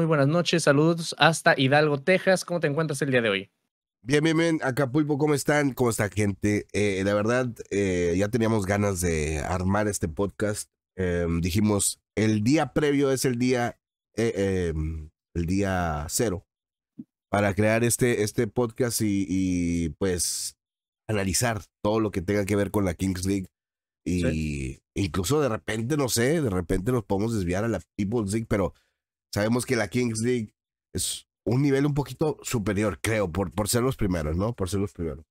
Muy buenas noches, saludos hasta Hidalgo, Texas. ¿Cómo te encuentras el día de hoy? Bien, bien, bien. Acapulco, ¿cómo están? ¿Cómo está, gente? Eh, la verdad, eh, ya teníamos ganas de armar este podcast. Em, dijimos, el día previo es el día, eh, em, el día cero para crear este, este podcast y, pues analizar todo lo que tenga que ver con la Kings League. Y incluso de repente, no sé, de repente nos podemos desviar a la People's League, pero Sabemos que la Kings League es un nivel un poquito superior, creo, por, por ser los primeros, ¿no? Por ser los primeros.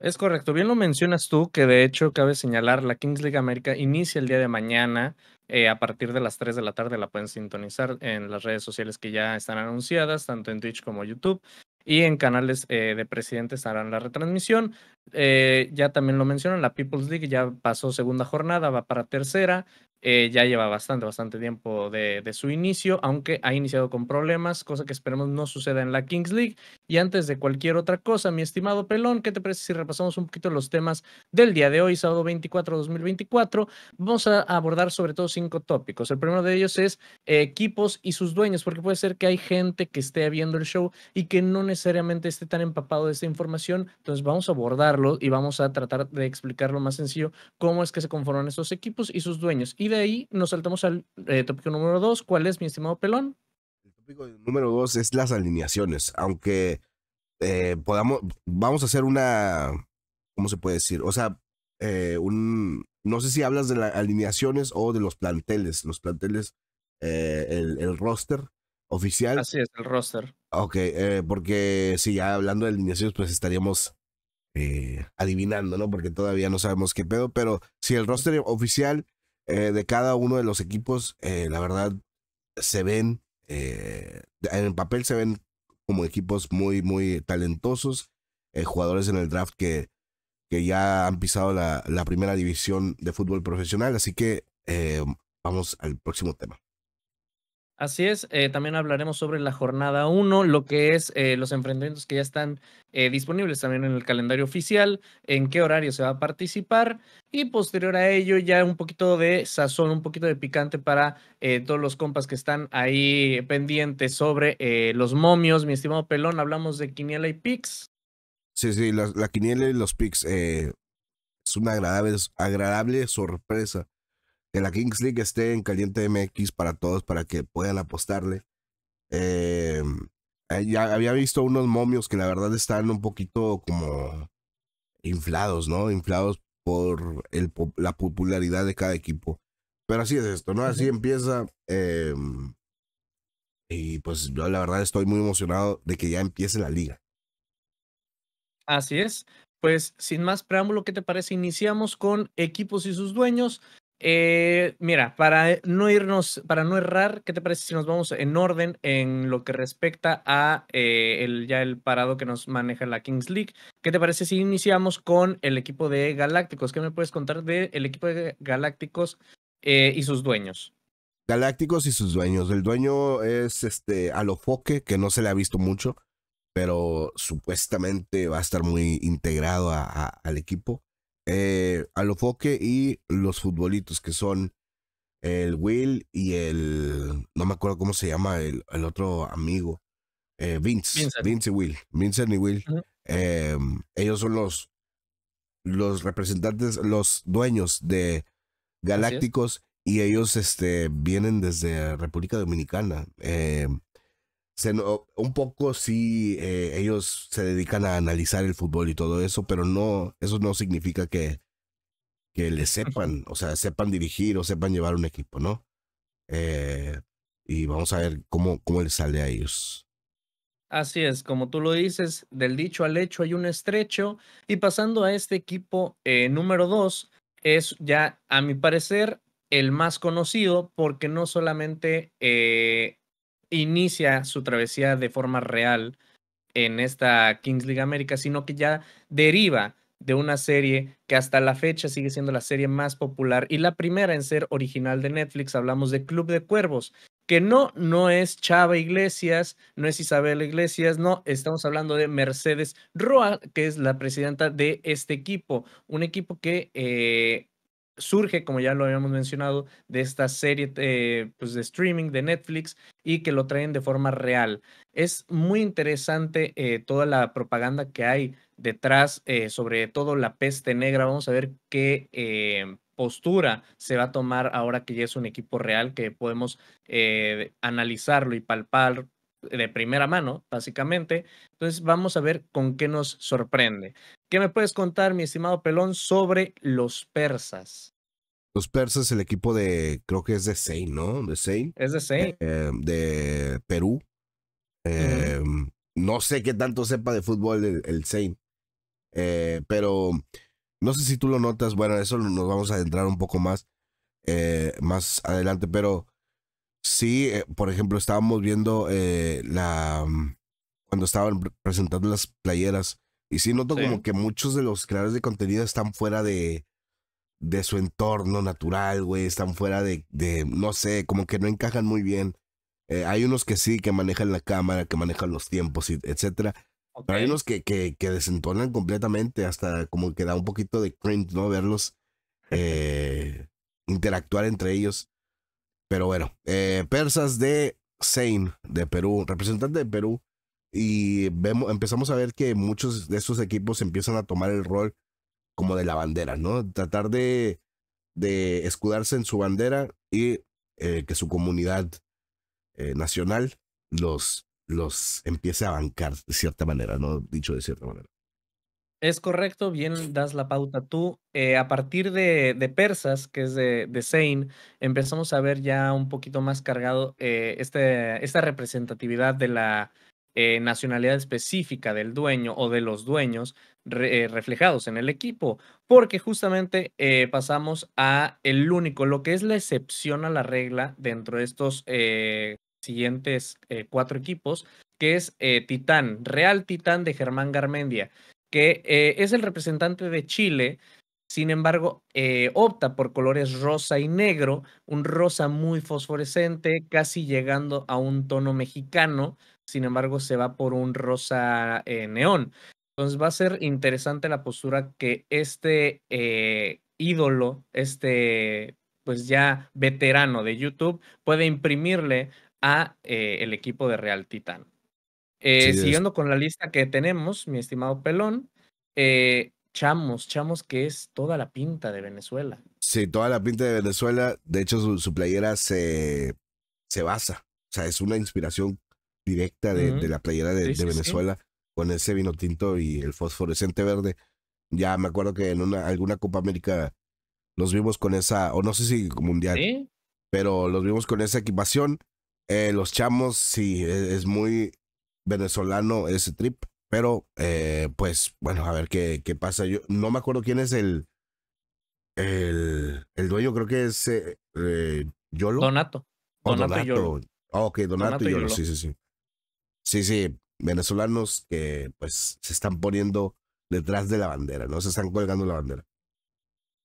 Es correcto, bien lo mencionas tú, que de hecho cabe señalar, la Kings League América inicia el día de mañana eh, a partir de las 3 de la tarde, la pueden sintonizar en las redes sociales que ya están anunciadas, tanto en Twitch como YouTube, y en canales eh, de presidentes harán la retransmisión. Eh, ya también lo mencionan, la People's League ya pasó segunda jornada, va para tercera, eh, ya lleva bastante, bastante tiempo de, su inicio, aunque ha iniciado con problemas, cosa que esperemos no suceda en la Kings League. Y antes de cualquier otra cosa, mi estimado Pelón, ¿qué te parece si repasamos un poquito los temas del día de hoy, sábado 24 2024? Vamos a abordar sobre todo cinco tópicos. El primero de ellos es eh, equipos y sus dueños, porque puede ser que hay gente que esté viendo el show y que no necesariamente esté tan empapado de esta información. Entonces vamos a abordarlo y vamos a tratar de explicarlo más sencillo, cómo es que se conforman esos equipos y sus dueños. Y de ahí nos saltamos al eh, tópico número dos. ¿Cuál es, mi estimado Pelón? El tópico número dos es las alineaciones. Aunque eh, podamos, vamos a hacer una, ¿cómo se puede decir? O sea, eh, un, no sé si hablas de las alineaciones o de los planteles, los planteles, el, roster oficial. Así es, el roster. Ok, porque si ya hablando de alineaciones, pues estaríamos adivinando, ¿no? Porque todavía no sabemos qué pedo, pero si el roster oficial eh, de cada uno de los equipos, eh, la verdad, se ven, eh, en el papel se ven como equipos muy, muy talentosos, jugadores en el draft que, que ya han pisado la, la primera división de fútbol profesional, así que vamos al próximo tema. Así es, eh, también hablaremos sobre la jornada 1, lo que es eh, los emprendimientos que ya están eh, disponibles también en el calendario oficial, en qué horario se va a participar y posterior a ello ya un poquito de sazón, un poquito de picante para todos los compas que están ahí pendientes sobre los momios. Mi estimado Pelón, hablamos de Quiniela y Pix. Sí, sí, la, Quiniela y los Pix es una agradable, agradable sorpresa que la Kings League esté en Caliente MX para todos, para que puedan apostarle. Eh, ya había visto unos momios que la verdad están un poquito como inflados, ¿no? Inflados por la popularidad de cada equipo. Pero así es esto, ¿no? Así empieza. Em, y pues yo la verdad estoy muy emocionado de que ya empiece la liga. Así es. Pues sin más preámbulo, ¿qué te parece? Iniciamos con equipos y sus dueños. Eh, mira, para eh, no irnos, para no errar, ¿qué te parece si nos vamos en orden en lo que respecta a eh, el, ya el parado que nos maneja la Kings League? ¿Qué te parece si iniciamos con el equipo de Galácticos? ¿Qué me puedes contar del el equipo de Galácticos y sus dueños? Galácticos y sus dueños. El dueño es este Alofoque, que no se le ha visto mucho, pero supuestamente va a estar muy integrado al equipo eh, Foque y los futbolitos que son el Will y el. No me acuerdo cómo se llama el, otro amigo. Eh, Vince. Vince y Will. Vincent y Will. Eh, ellos son los, los representantes, los dueños de Galácticos y ellos este, vienen desde República Dominicana. Eh, un poco sí, eh, ellos se dedican a analizar el fútbol y todo eso, pero no, eso no significa que, que le sepan, o sea, sepan dirigir o sepan llevar un equipo, ¿no? Eh, y vamos a ver cómo, cómo les sale a ellos. Así es, como tú lo dices, del dicho al hecho hay un estrecho. Y pasando a este equipo eh, número dos, es ya, a mi parecer, el más conocido porque no solamente inicia su travesía de forma real en esta Kings League América, sino que ya deriva de una serie que hasta la fecha sigue siendo la serie más popular y la primera en ser original de Netflix. Hablamos de Club de Cuervos, que no, no es Chava Iglesias, no es Isabel Iglesias, no, estamos hablando de Mercedes Roa, que es la presidenta de este equipo, un equipo que eh, surge, como ya lo habíamos mencionado, de esta serie eh, pues, de streaming de Netflix y que lo traen de forma real. Es muy interesante eh, toda la propaganda que hay detrás, eh, sobre todo la peste negra. Vamos a ver qué postura se va a tomar ahora que ya es un equipo real, que podemos analizarlo y palpar de primera mano, básicamente. Entonces vamos a ver con qué nos sorprende. ¿Qué me puedes contar, mi estimado Pelón, sobre los persas? Los persas, el equipo de, creo que es de Sein, ¿no? De Sein. Es de Sein. Eh, de Perú. Em, no sé qué tanto sepa de fútbol el, Sein. Eh, pero no sé si tú lo notas. Bueno, eso nos vamos a adentrar un poco más, eh, más adelante. Pero sí, por ejemplo, estábamos viendo la. Mm, cuando estaban presentando las playeras y sí noto como que muchos de los creadores de contenido están fuera de, su entorno natural, güey. Están fuera de, de, no sé, como que no encajan muy bien. Eh, hay unos que sí, que manejan la cámara, que manejan los tiempos, etcétera. Pero hay unos que, que, desentonan completamente, hasta como que da un poquito de cringe, ¿no? Verlos eh, interactuar entre ellos. Pero bueno, eh, persas de Zane, de Perú, representante de Perú, y vemos, empezamos a ver que muchos de esos equipos empiezan a tomar el rol como de la bandera, ¿no? Tratar de, de escudarse en su bandera y eh, que su comunidad eh, nacional los, los empiece a bancar de cierta manera, ¿no? Dicho de cierta manera. Es correcto, bien das la pauta tú. Eh, a partir de, de, Persas, que es de, de Zane, empezamos a ver ya un poquito más cargado este, esta representatividad de la, eh, nacionalidad específica del dueño o de los dueños eh, reflejados en el equipo, porque justamente eh, pasamos a el único, lo que es la excepción a la regla dentro de estos siguientes cuatro equipos, que es Titán, Real Titán de Germán Garmendia, que es el representante de Chile. Sin embargo, opta por colores rosa y negro, un rosa muy fosforescente, casi llegando a un tono mexicano, sin embargo se va por un rosa eh, neón. Entonces va a ser interesante la postura que este eh, ídolo, este pues ya veterano de YouTube, puede imprimirle a eh, el equipo de Real Titán. siguiendo con la lista que tenemos, mi estimado Pelón, Chamos, Chamos que es toda la pinta de Venezuela. Sí, toda la pinta de Venezuela, de hecho su, playera se, se basa o sea, es una inspiración directa de, la playera de, Venezuela con ese vino tinto y el fosforescente verde. Ya me acuerdo que en una, alguna Copa América los vimos con esa, o no sé si mundial, pero los vimos con esa equipación. Eh, los chamos, sí, e-, es, muy venezolano ese trip, pero eh, pues bueno, a ver qué, qué pasa. Yo no me acuerdo quién es el, el, el dueño, creo que es eh, Yolo. Donato. Donato, Donato. Yolo. Oh, ah, ok, Donato, y Yolo, sí, sí, sí. Sí, sí, venezolanos que pues se están poniendo detrás de la bandera, ¿no? Se están colgando la bandera.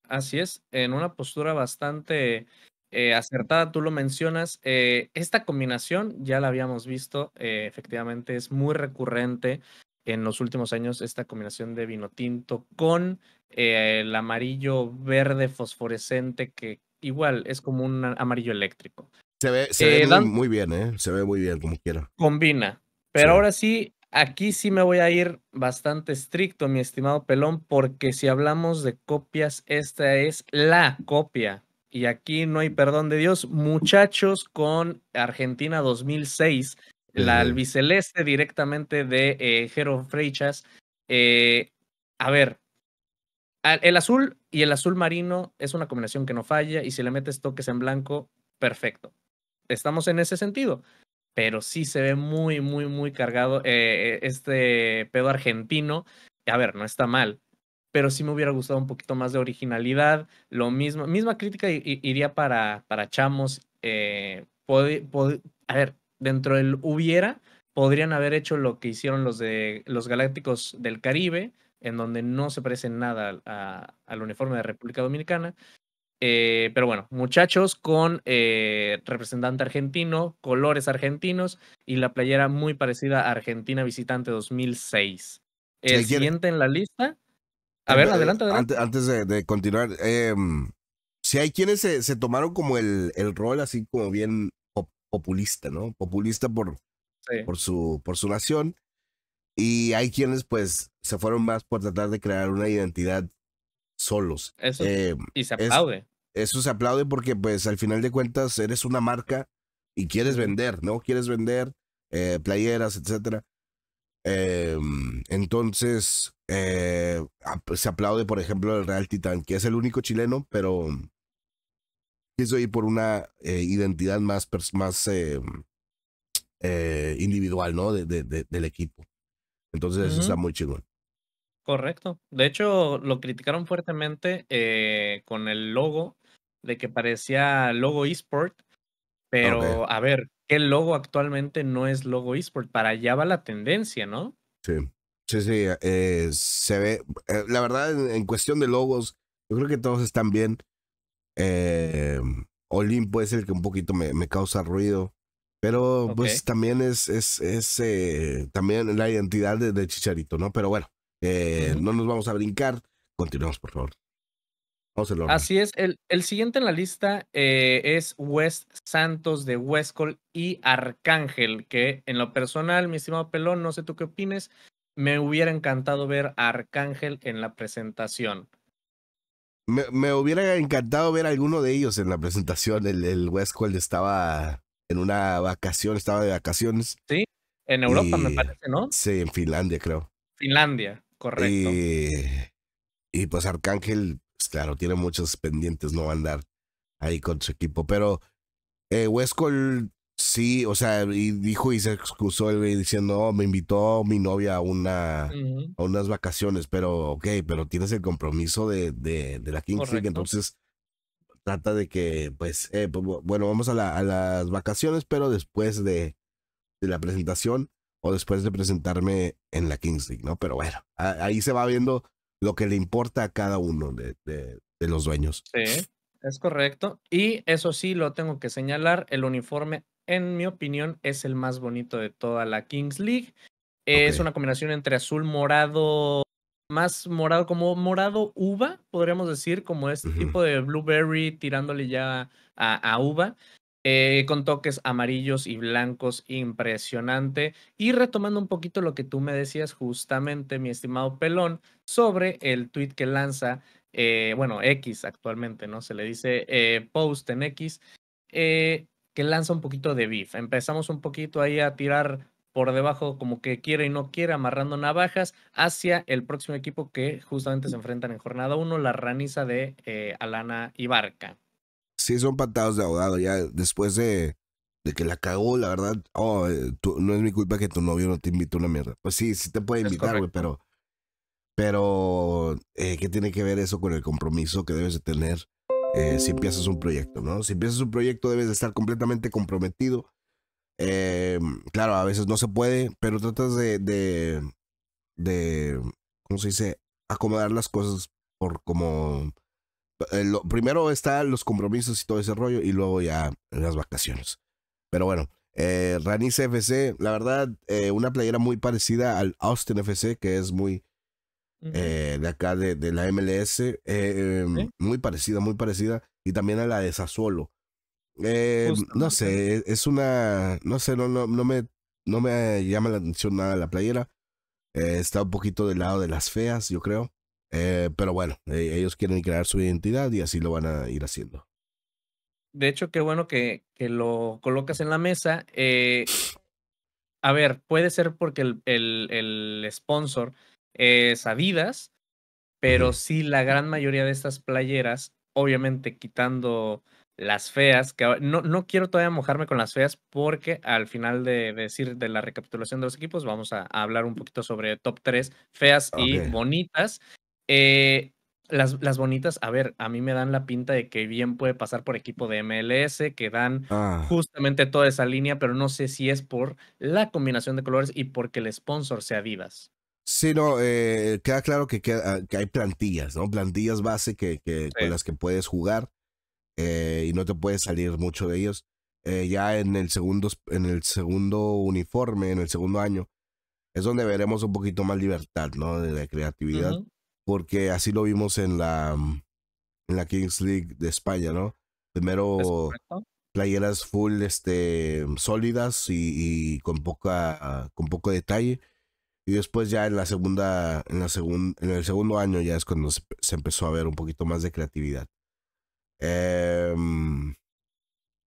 Así es, en una postura bastante eh, acertada, tú lo mencionas. Eh, esta combinación ya la habíamos visto, eh, efectivamente es muy recurrente en los últimos años, esta combinación de vino tinto con el amarillo verde fosforescente que igual es como un amarillo eléctrico. Se ve, muy, muy, bien, ¿eh? Se ve muy bien como quiera. Combina, pero ahora sí, aquí sí me voy a ir bastante estricto, mi estimado Pelón, porque si hablamos de copias, esta es la copia. Y aquí no hay perdón de Dios. Muchachos con Argentina 2006, la albiceleste directamente de eh, Jero Freichas. Eh, a ver, el azul y el azul marino es una combinación que no falla y si le metes toques en blanco, perfecto. Estamos en ese sentido pero sí se ve muy, muy, muy cargado eh, e, este pedo argentino. A ver, no está mal, pero sí me hubiera gustado un poquito más de originalidad. Lo mismo, misma crítica iría para, para Chamos. Eh, a ver, dentro del hubiera, podrían haber hecho lo que hicieron los de los Galácticos del Caribe, en donde no se parece nada al uniforme de República Dominicana. Eh, pero bueno, muchachos con eh, representante argentino, colores argentinos y la playera muy parecida a Argentina Visitante 2006. El siguiente en la lista. A ver, adelante. Antes, de, continuar, em, si hay quienes se, tomaron como el, el, rol así como bien populista, ¿no? Populista por, por, su, por su nación. Y hay quienes pues se fueron más por tratar de crear una identidad solos. Eso, eh, y se aplaude. eso se aplaude porque pues al final de cuentas eres una marca y quieres vender, ¿no? Quieres vender eh, playeras, etcétera. Em, entonces, eh, se aplaude, por ejemplo, el Real Titán, que es el único chileno, pero quiso ir por una identidad más, más individual, ¿no? De, de, del equipo. Entonces, eso está muy chingón. Correcto. De hecho, lo criticaron fuertemente eh, con el logo, de que parecía logo eSport, pero a ver, ¿qué logo actualmente no es logo eSport? Para allá va la tendencia, ¿no? Sí, sí, sí. Eh, se ve, eh, la verdad, en, cuestión de logos, yo creo que todos están bien. Olimpo es el que un poquito me, me causa ruido. Pero pues también es, es, es también la identidad de Chicharito, ¿no? Pero bueno, no nos vamos a brincar. Continuamos, por favor. Vamos Así es. El, el, siguiente en la lista eh, es West Santos de Westcold y Arcángel, que en lo personal, mi estimado Pelón, no sé tú qué opines, me hubiera encantado ver a Arcángel en la presentación. Me, hubiera encantado ver a alguno de ellos en la presentación. El, el Westcold estaba en una vacación, estaba de vacaciones. Sí, en Europa me parece, ¿no? Sí, en Finlandia, creo. Finlandia. Correcto. Y, y pues Arcángel, pues, claro, tiene muchos pendientes, no va a andar ahí con su equipo. Pero eh, sí, o sea, y dijo y se excusó él diciendo, oh, me invitó mi novia a, una, a unas vacaciones, pero ok, pero tienes el compromiso de, la Kings entonces trata de que, pues, eh, pues bueno, vamos a, a, las vacaciones, pero después de la presentación o después de presentarme en la Kings League, ¿no? Pero bueno, ahí se va viendo lo que le importa a cada uno de, los dueños. Sí, es correcto. Y eso sí, lo tengo que señalar, el uniforme, en mi opinión, es el más bonito de toda la Kings League. Es una combinación entre azul, morado, más morado, como morado uva, podríamos decir, como este tipo de blueberry tirándole ya a uva. Eh, con toques amarillos y blancos, impresionante. Y retomando un poquito lo que tú me decías justamente, mi estimado Pelón, sobre el tweet que lanza, eh, bueno, X actualmente, ¿no? Se le dice eh, post en X, que lanza un poquito de beef. Empezamos un poquito ahí a tirar por debajo como que quiere y no quiere, amarrando navajas hacia el próximo equipo que justamente se enfrentan en jornada 1, la raniza de Alana Ibarca sí son patados de ahogado, ya después de, de que la cagó, la verdad, oh, eh, no es mi culpa que tu novio no te invite a una mierda. Pues sí, sí te puede invitar, güey, pero, pero, eh, ¿qué tiene que ver eso con el compromiso que debes de tener eh, si empiezas un proyecto, no? Si empiezas un proyecto debes de estar completamente comprometido. claro, a veces no se puede, pero tratas de, de, de, ¿cómo se dice? Acomodar las cosas por como eh, primero están los compromisos y todo ese rollo y luego ya las vacaciones. Pero bueno, eh, Ranice FC, la verdad, eh, una playera muy parecida al Austin FC, que es muy de acá de, la MLS, em, muy parecida, muy parecida, y también a la de Sassuolo. Em, no sé, e, es una, no sé, no, no, no, me, no me llama la atención nada la playera. está un poquito del lado de las feas, yo creo. Eh, pero bueno, eh, ellos quieren crear su identidad y así lo van a ir haciendo. De hecho, qué bueno que, lo colocas en la mesa. Eh, a ver, puede ser porque el, sponsor es Adidas, pero sí la gran mayoría de estas playeras, obviamente quitando las feas, que no, quiero todavía mojarme con las feas porque al final de, decir de la recapitulación de los equipos vamos a, hablar un poquito sobre top 3 feas y bonitas. Eh, las, las, bonitas, a ver, a mí me dan la pinta de que bien puede pasar por equipo de MLS, que dan ah. justamente toda esa línea, pero no sé si es por la combinación de colores y porque el sponsor sea Divas Sí, no, eh, queda claro que, hay plantillas, ¿no? Plantillas base que, con las que puedes jugar eh, y no te puedes salir mucho de ellos. ya en el, segundo, en el segundo uniforme, en el segundo año, es donde veremos un poquito más libertad, ¿no? De, creatividad porque así lo vimos en la, mm, en la Kings League de España, ¿no? Primero playeras full este, mm, sólidas y, con, poca, con poco detalle. Y después ya en la segunda, en la en el segundo año ya es cuando se, empezó a ver un poquito más de creatividad. Em,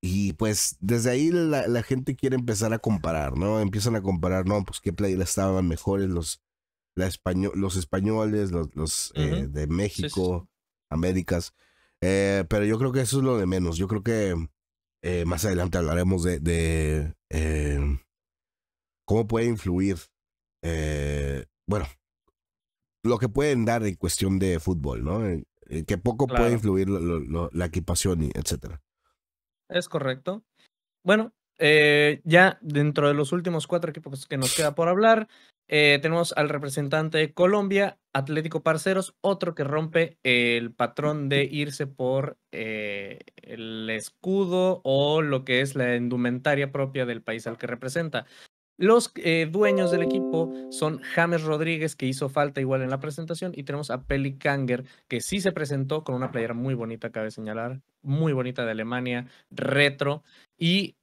y pues desde ahí la, la, gente quiere empezar a comparar, ¿no? Empiezan a comparar, no, pues qué playeras estaban mejores, los, español, los españoles, los, eh, de México, Américas. Eh, pero yo creo que eso es lo de menos. Yo creo que eh, más adelante hablaremos de, em, cómo puede influir, bueno, lo que pueden dar en cuestión de fútbol, ¿no? que poco puede influir la equipación, etc. etcétera. Es correcto. Bueno, ya dentro de los últimos cuatro equipos que nos queda por hablar, eh, tenemos al representante de Colombia, Atlético Parceros, otro que rompe el patrón de irse por eh, el escudo o lo que es la indumentaria propia del país al que representa. Los eh, dueños del equipo son James Rodríguez, que hizo falta igual en la presentación, y tenemos a Peli Kanger, que sí se presentó con una playera muy bonita, cabe señalar, muy bonita de Alemania, retro, y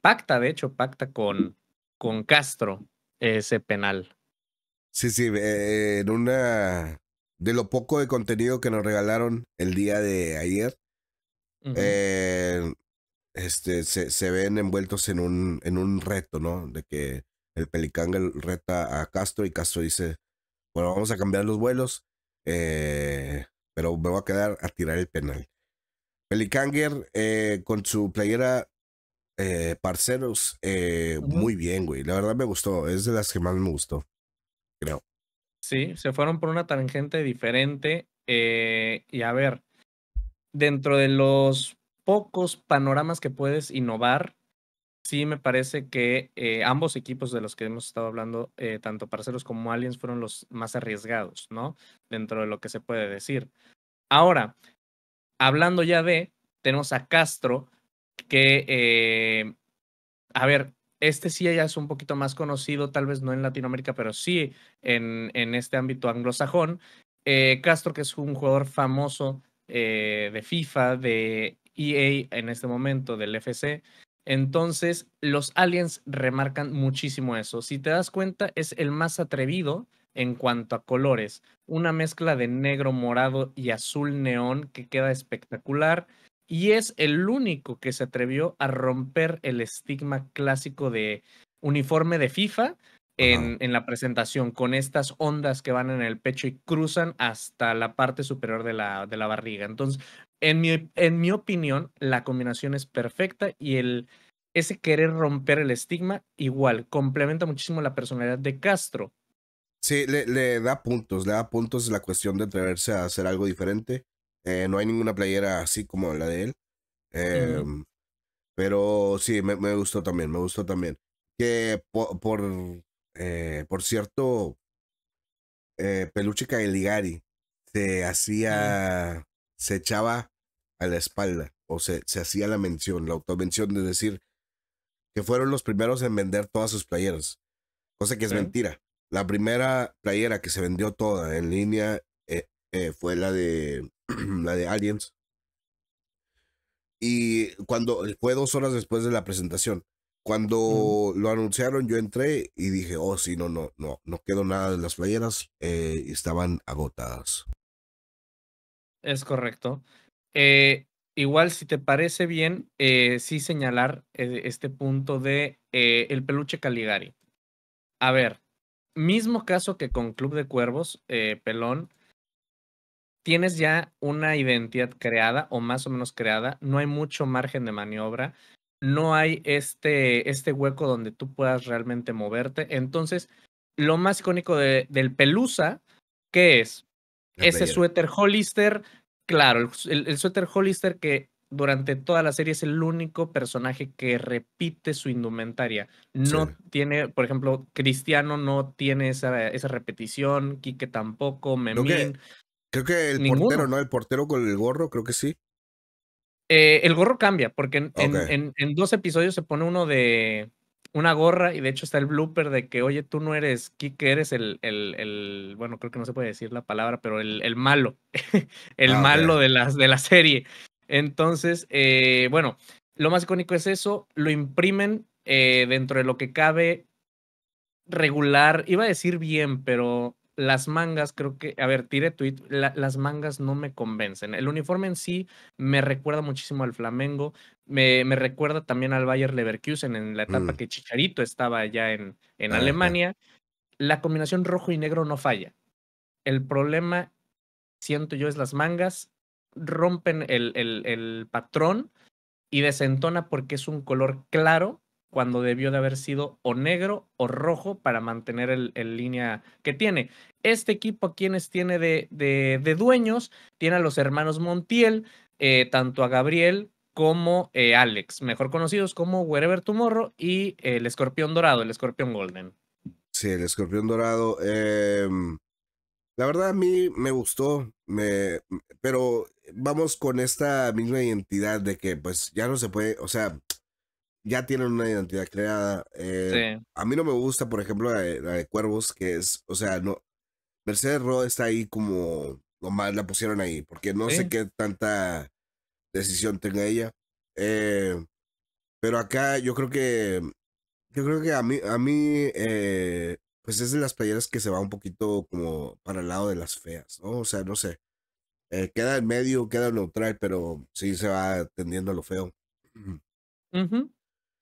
pacta, de hecho, pacta con, con Castro ese penal. Sí, sí, eh, en una de lo poco de contenido que nos regalaron el día de ayer, eh, este, se, ven envueltos en un, en un reto, ¿no? De que el Pelicán reta a Castro y Castro dice, bueno, vamos a cambiar los vuelos, eh, pero me voy a quedar a tirar el penal. Pelicanger con su playera eh, parceros, eh, muy bien, güey. La verdad me gustó. Es de las que más me gustó, creo. Sí, se fueron por una tangente diferente. Eh, y a ver, dentro de los pocos panoramas que puedes innovar, sí me parece que ambos equipos de los que hemos estado hablando, tanto Parceros como Aliens, fueron los más arriesgados, ¿no? Dentro de lo que se puede decir. Ahora, hablando ya de, tenemos a Castro, que, eh, a ver, este sí ya es un poquito más conocido, tal vez no en Latinoamérica, pero sí en, en este ámbito anglosajón. Eh, Castro, que es un jugador famoso eh, de FIFA, de EA en este momento, del FC. Entonces, los aliens remarcan muchísimo eso. Si te das cuenta, es el más atrevido en cuanto a colores. Una mezcla de negro, morado y azul neón que queda espectacular y es el único que se atrevió a romper el estigma clásico de uniforme de FIFA en, la presentación, con estas ondas que van en el pecho y cruzan hasta la parte superior de la, de la barriga. Entonces, en mi, en mi opinión, la combinación es perfecta y el, ese querer romper el estigma igual complementa muchísimo la personalidad de Castro. Sí, le da puntos, le da puntos la cuestión de atreverse a hacer algo diferente. Eh, no hay ninguna playera así como la de él. Em, pero sí, me, gustó también, me gustó también. Que eh, por, cierto, eh, Peluche Caligari se hacía, se echaba a la espalda, o se, se hacía la mención, la automención de decir que fueron los primeros en vender todas sus playeras, cosa que es mentira. La primera playera que se vendió toda en línea fue la de la de Aliens. Y cuando, fue dos horas después de la presentación. Cuando lo anunciaron, yo entré y dije, oh, sí, no, no, no, no quedó nada de las playeras, eh, estaban agotadas. Es correcto. Eh, igual, si te parece bien, eh, sí señalar este punto de el peluche Caligari. A ver, mismo caso que con Club de Cuervos, Pelón, tienes ya una identidad creada o más o menos creada, no hay mucho margen de maniobra, no hay este, este hueco donde tú puedas realmente moverte. Entonces, lo más icónico del Pelusa, ¿qué es? Ese suéter Hollister, claro, el, suéter Hollister que durante toda la serie es el único personaje que repite su indumentaria. No tiene, por ejemplo, Cristiano no tiene esa, esa repetición, Quique tampoco, Memín. Creo que el portero, ¿no? El portero con el gorro, creo que sí. Eh, el gorro cambia, porque en, dos episodios se pone uno de una gorra y de hecho está el blooper de que, oye, tú no eres Kike, eres el, el, bueno, creo que no se puede decir la palabra, pero el, malo, el ah, malo de, las, de la serie. Entonces, eh, bueno, lo más icónico es eso, lo imprimen eh, dentro de lo que cabe regular, iba a decir bien, pero las mangas, creo que, a ver, tiré tweet, las mangas no me convencen. El uniforme en sí me recuerda muchísimo al Flamengo, me, me recuerda también al Bayer Leverkusen en la etapa mm. que Chicharito estaba allá en, en ah, Alemania. La combinación rojo y negro no falla. El problema, siento yo, es las mangas, rompen el patrón y desentona porque es un color claro cuando debió de haber sido o negro o rojo para mantener el, línea que tiene. Este equipo, quienes tiene de, de, dueños, tiene a los hermanos Montiel, eh, tanto a Gabriel como eh, Alex, mejor conocidos como Wherever Tomorrow y el escorpión dorado, el escorpión golden. Sí, el escorpión dorado. Em, la verdad a mí me gustó, me, pero vamos con esta misma identidad de que pues ya no se puede, o sea, ya tienen una identidad creada. Eh, a mí no me gusta, por ejemplo, la de, Cuervos, que es, o sea, no. Mercedes Ro está ahí como nomás la pusieron ahí, porque no sé qué tanta decisión tenga ella. Eh, pero acá yo creo que, yo creo que a mí, a mí, eh, pues es de las playeras que se va un poquito como para el lado de las feas, ¿no? O sea, no sé. queda en medio, queda neutral, pero sí se va tendiendo a lo feo.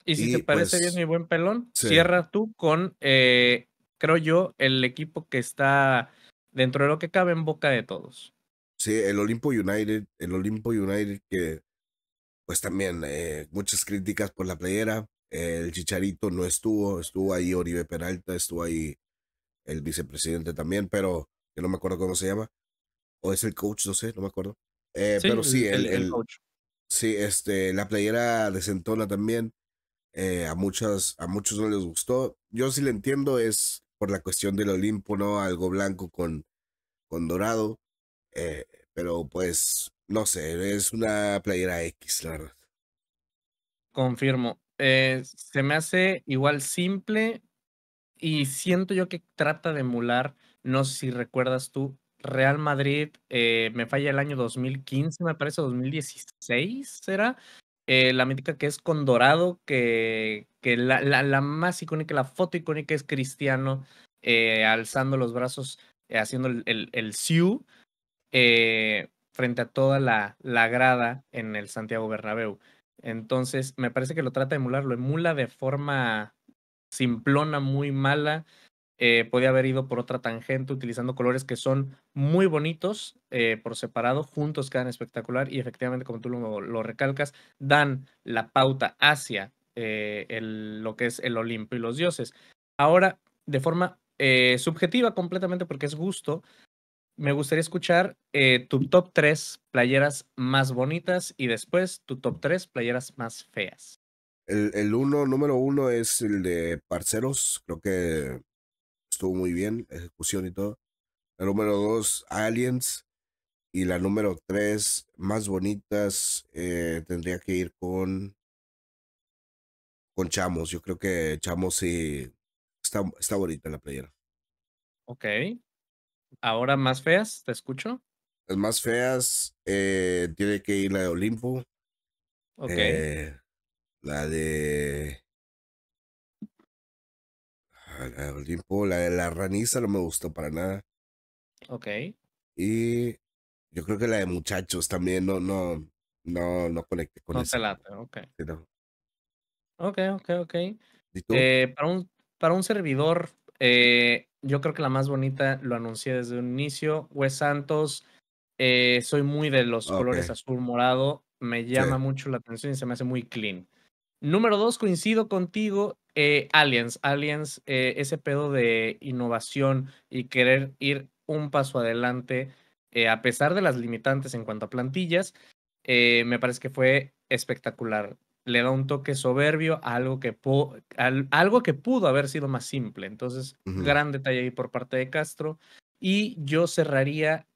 Y si te parece bien, pues mi buen pelón, cierra tú con, eh, creo yo, el equipo que está dentro de lo que cabe en boca de todos. Sí, el Olimpo United, el Olimpo United que, pues también, eh, muchas críticas por la playera. el Chicharito no estuvo, estuvo ahí Oribe Peralta, estuvo ahí el vicepresidente también, pero yo no me acuerdo cómo se llama. O es el coach, no sé, no me acuerdo. Eh, pero sí, el, Sí, este, la playera de Centona también. Eh, a, muchas, a muchos no les gustó. Yo sí le entiendo, es por la cuestión del Olimpo, ¿no? Algo blanco con, con dorado. Eh, pero pues, no sé, es una playera X, la verdad. Confirmo. Eh, se me hace igual simple y siento yo que trata de emular, no sé si recuerdas tú, Real Madrid, eh, me falla el año 2015, me parece 2016, ¿será? Eh, la mítica que es con dorado, que, que la, la, más icónica, la foto icónica es Cristiano eh, alzando los brazos, eh, haciendo el, el, siu frente a toda la, la grada en el Santiago Bernabéu. Entonces, me parece que lo trata de emular, lo emula de forma simplona, muy mala. Eh, podía haber ido por otra tangente utilizando colores que son muy bonitos eh, por separado, juntos quedan espectacular y efectivamente, como tú lo, recalcas, dan la pauta hacia eh, lo que es el Olimpo y los dioses. Ahora, de forma subjetiva completamente, porque es gusto, me gustaría escuchar tu top 3 playeras más bonitas y después tu top 3 playeras más feas. El, uno, número uno es el de Parceros, creo que estuvo muy bien, la ejecución y todo. La número dos, Aliens. Y la número tres, más bonitas, eh, tendría que ir con, con Chamos. Yo creo que Chamos sí está, está bonita la playera. Ok. Ahora más feas, te escucho. Las más feas, eh, tiene que ir la de Olimpo. Ok. Eh, la de la de la raniza no me gustó para nada. Ok. Y yo creo que la de muchachos también no, no, no, no conecté con no eso. Late, ok. Ok, ok, ok. Eh, para, un, para un servidor, eh, yo creo que la más bonita lo anuncié desde un inicio. Wes Santos, eh, soy muy de los colores azul morado. Me llama mucho la atención y se me hace muy clean. Número dos, coincido contigo eh, aliens, Aliens, eh, ese pedo de innovación y querer ir un paso adelante, eh, a pesar de las limitantes en cuanto a plantillas, me parece que fue espectacular. Le da un toque soberbio a algo que, algo que pudo haber sido más simple. Entonces, gran detalle ahí por parte de Castro. Y yo cerraría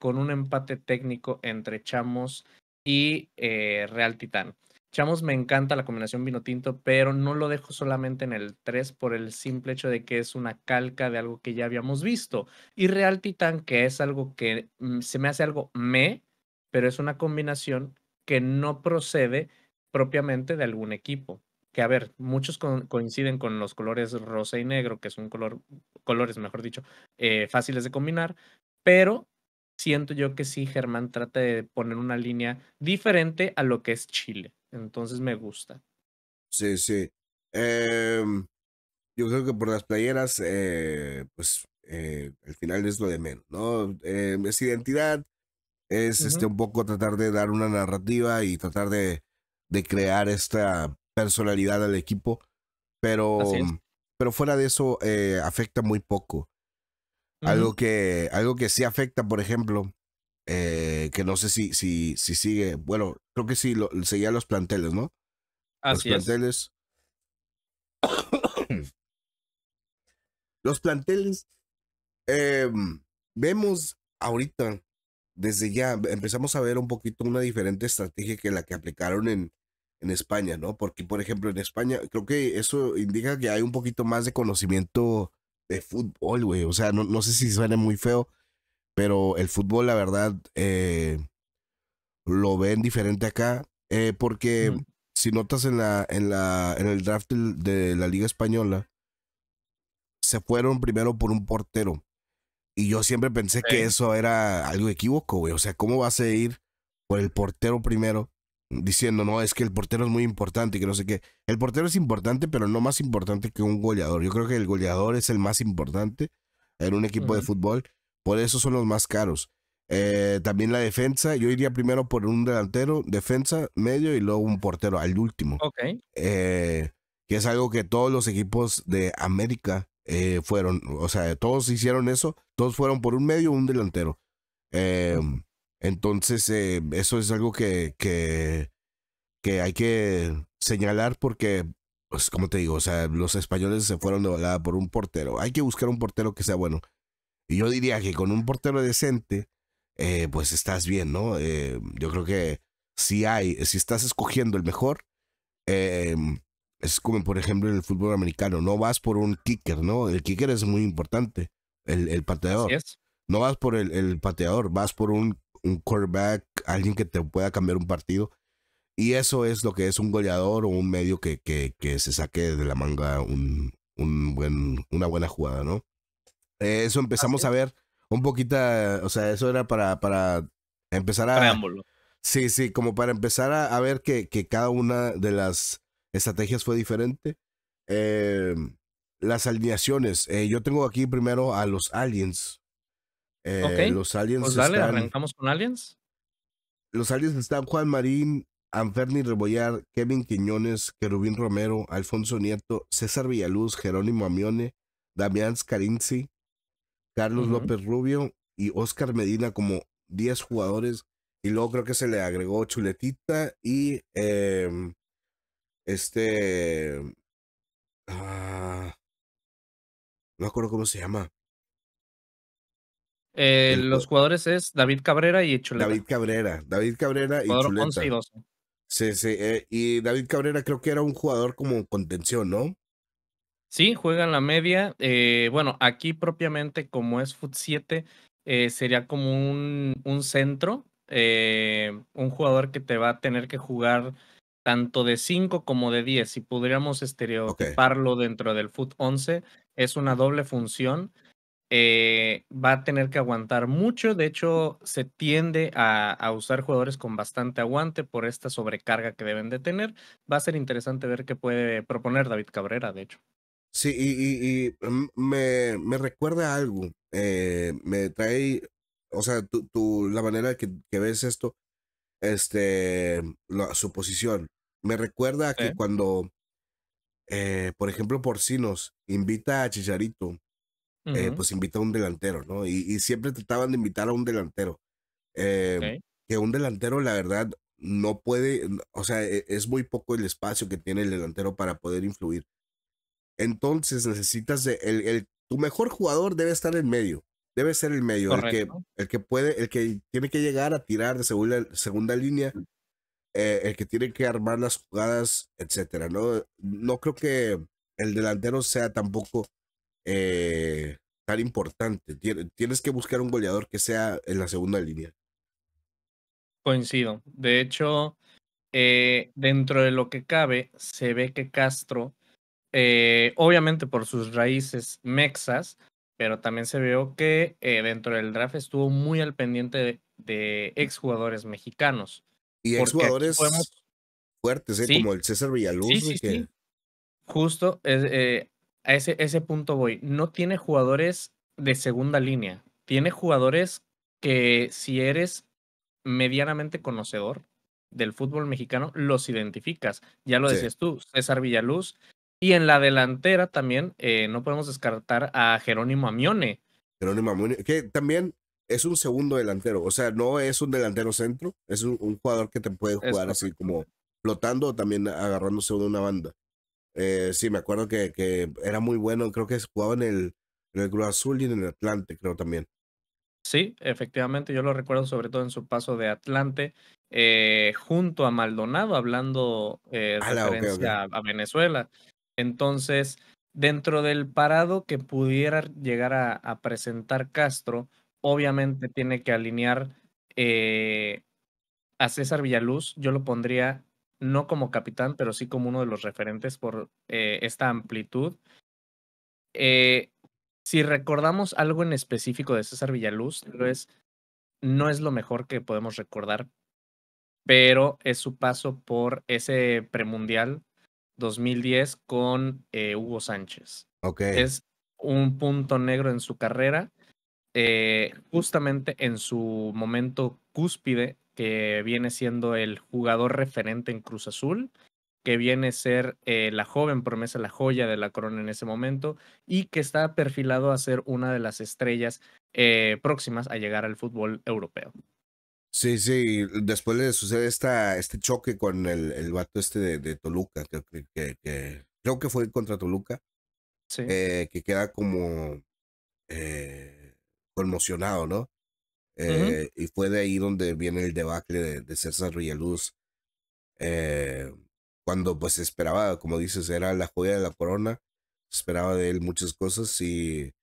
con un empate técnico entre Chamos y Real Titán. Chamos me encanta la combinación vino tinto, pero no lo dejo solamente en el 3 por el simple hecho de que es una calca de algo que ya habíamos visto. Y Real Titán, que es algo que mm, se me hace algo me, pero es una combinación que no procede propiamente de algún equipo. Que a ver, muchos coinciden con los colores rosa y negro, que son color, colores, mejor dicho, eh, fáciles de combinar, pero siento yo que sí, Germán trata de poner una línea diferente a lo que es Chile. Entonces me gusta. Sí, sí. Em, yo creo que por las playeras, eh, pues el eh, final es lo de menos, ¿no? Eh, es identidad, es este, un poco tratar de dar una narrativa y tratar de, de crear esta personalidad al equipo, pero, mm, pero fuera de eso afecta muy poco. algo, que, algo que sí afecta, por ejemplo, eh, que no sé si, si, si sigue, bueno, creo que sí, seguía los planteles, ¿no? los planteles. los planteles. Em, vemos ahorita, desde ya, empezamos a ver un poquito una diferente estrategia que la que aplicaron en, en España, ¿no? Porque, por ejemplo, en España, creo que eso indica que hay un poquito más de conocimiento de fútbol, güey. O sea, no, no sé si suena muy feo, pero el fútbol, la verdad, eh, lo ven diferente acá. Eh, porque si notas en la, en la, en el draft de, la Liga Española, se fueron primero por un portero. Y yo siempre pensé que eso era algo equívoco, güey. O sea, ¿cómo vas a ir por el portero primero? Diciendo, no, es que el portero es muy importante que no sé qué. El portero es importante, pero no más importante que un goleador. Yo creo que el goleador es el más importante en un equipo de fútbol. Por eso son los más caros. Eh, también la defensa, yo iría primero por un delantero, defensa, medio y luego un portero, al último. Ok. Eh, que es algo que todos los equipos de América eh, fueron, o sea, todos hicieron eso, todos fueron por un medio, un delantero. entonces, eso es algo que, que, hay que señalar porque, pues, como te digo, o sea, los españoles se fueron de volada por un portero. Hay que buscar un portero que sea bueno. Y yo diría que con un portero decente, eh, pues estás bien, ¿no? Eh, yo creo que si hay, si estás escogiendo el mejor, eh, es como por ejemplo en el fútbol americano, no vas por un kicker, ¿no? El kicker es muy importante, el, pateador. No vas por el, pateador, vas por un, quarterback, alguien que te pueda cambiar un partido. Y eso es lo que es un goleador o un medio que, que, que se saque de la manga un, un buen, una buena jugada, ¿no? Eh, eso empezamos a ver un poquito, o sea, eso era para, para empezar a... Sí, sí, como para empezar a, ver que, que, cada una de las estrategias fue diferente. Eh, las alineaciones. Eh, yo tengo aquí primero a los aliens. Eh, Los aliens. Pues arrancamos con aliens. Los aliens están Juan Marín, Anferni Rebollar, Kevin Quiñones, Querubín Romero, Alfonso Nieto, César Villaluz, Jerónimo Amione, Damián Scarinzi, Carlos López Rubio y Oscar Medina como 10 jugadores. Y luego creo que se le agregó Chuletita y em, este... Ah, no me acuerdo cómo se llama. Eh, los jugadores es David Cabrera y Chuletita David Cabrera, David Cabrera y Chuleta. Sí, sí, eh, y David Cabrera creo que era un jugador como contención, ¿no? Sí, juega en la media. Eh, bueno, aquí propiamente, como es Foot 7, eh, sería como un, un centro, eh, un jugador que te va a tener que jugar tanto de 5 como de 10. Si pudiéramos estereotiparlo dentro del Foot 11, es una doble función. va a tener que aguantar mucho. De hecho, se tiende a, a, usar jugadores con bastante aguante por esta sobrecarga que deben de tener. Va a ser interesante ver qué puede proponer David Cabrera, de hecho. Sí, y, y, mm, me, recuerda algo. Eh, me trae, o sea, tu, la manera que, ves esto, este, su posición. Me recuerda que cuando, eh, por ejemplo, Porcinos invita a Chicharito, eh, pues invita a un delantero, ¿no? Y, siempre trataban de invitar a un delantero. Que un delantero, la verdad, no puede, o sea, e, es muy poco el espacio que tiene el delantero para poder influir. Entonces necesitas de, el, el, tu mejor jugador debe estar en medio. Debe ser el medio, el que, puede, el que tiene que llegar a tirar de segunda, segunda línea, eh, el que tiene que armar las jugadas, etcétera. No, no creo que el delantero sea tampoco eh, tan importante. Tienes que buscar un goleador que sea en la segunda línea. Coincido. De hecho, eh, dentro de lo que cabe, se ve que Castro eh, obviamente por sus raíces mexas, pero también se vio que eh, dentro del draft estuvo muy al pendiente de, exjugadores mexicanos. Y exjugadores jugadores fuertes, ¿eh? como el César Villaluz. Justo a ese, ese punto voy. No tiene jugadores de segunda línea. Tiene jugadores que si eres medianamente conocedor del fútbol mexicano, los identificas. Ya lo decías tú, César Villaluz y en la delantera también eh, no podemos descartar a Jerónimo Amione. Jerónimo Amione, que también es un segundo delantero, o sea, no es un delantero centro, es un, jugador que te puede jugar así como flotando o también agarrándose de una banda. Eh, sí, me acuerdo que, que, era muy bueno, creo que jugaba en el, en el Cruz Azul y en el Atlante, creo también. Sí, efectivamente, yo lo recuerdo sobre todo en su paso de Atlante eh, junto a Maldonado, hablando de ah, referencia a, Venezuela. Entonces, dentro del parado que pudiera llegar a, presentar Castro, obviamente tiene que alinear eh, a César Villaluz. Yo lo pondría no como capitán, pero sí como uno de los referentes por eh, esta amplitud. Eh, si recordamos algo en específico de César Villaluz, no es lo mejor que podemos recordar, pero es su paso por ese premundial 2010 con eh, Hugo Sánchez. Es un punto negro en su carrera, eh, justamente en su momento cúspide, que viene siendo el jugador referente en Cruz Azul, que viene a ser eh, la joven promesa, la joya de la corona en ese momento, y que está perfilado a ser una de las estrellas próximas a llegar al fútbol europeo. Sí, sí, después le sucede esta, este choque con el, el vato este de, Toluca, que, creo que fue contra Toluca, eh, que queda como eh, conmocionado, ¿no? Eh, y fue de ahí donde viene el debacle de, César Villaluz, cuando pues esperaba, como dices, era la joya de la corona, esperaba de él muchas cosas y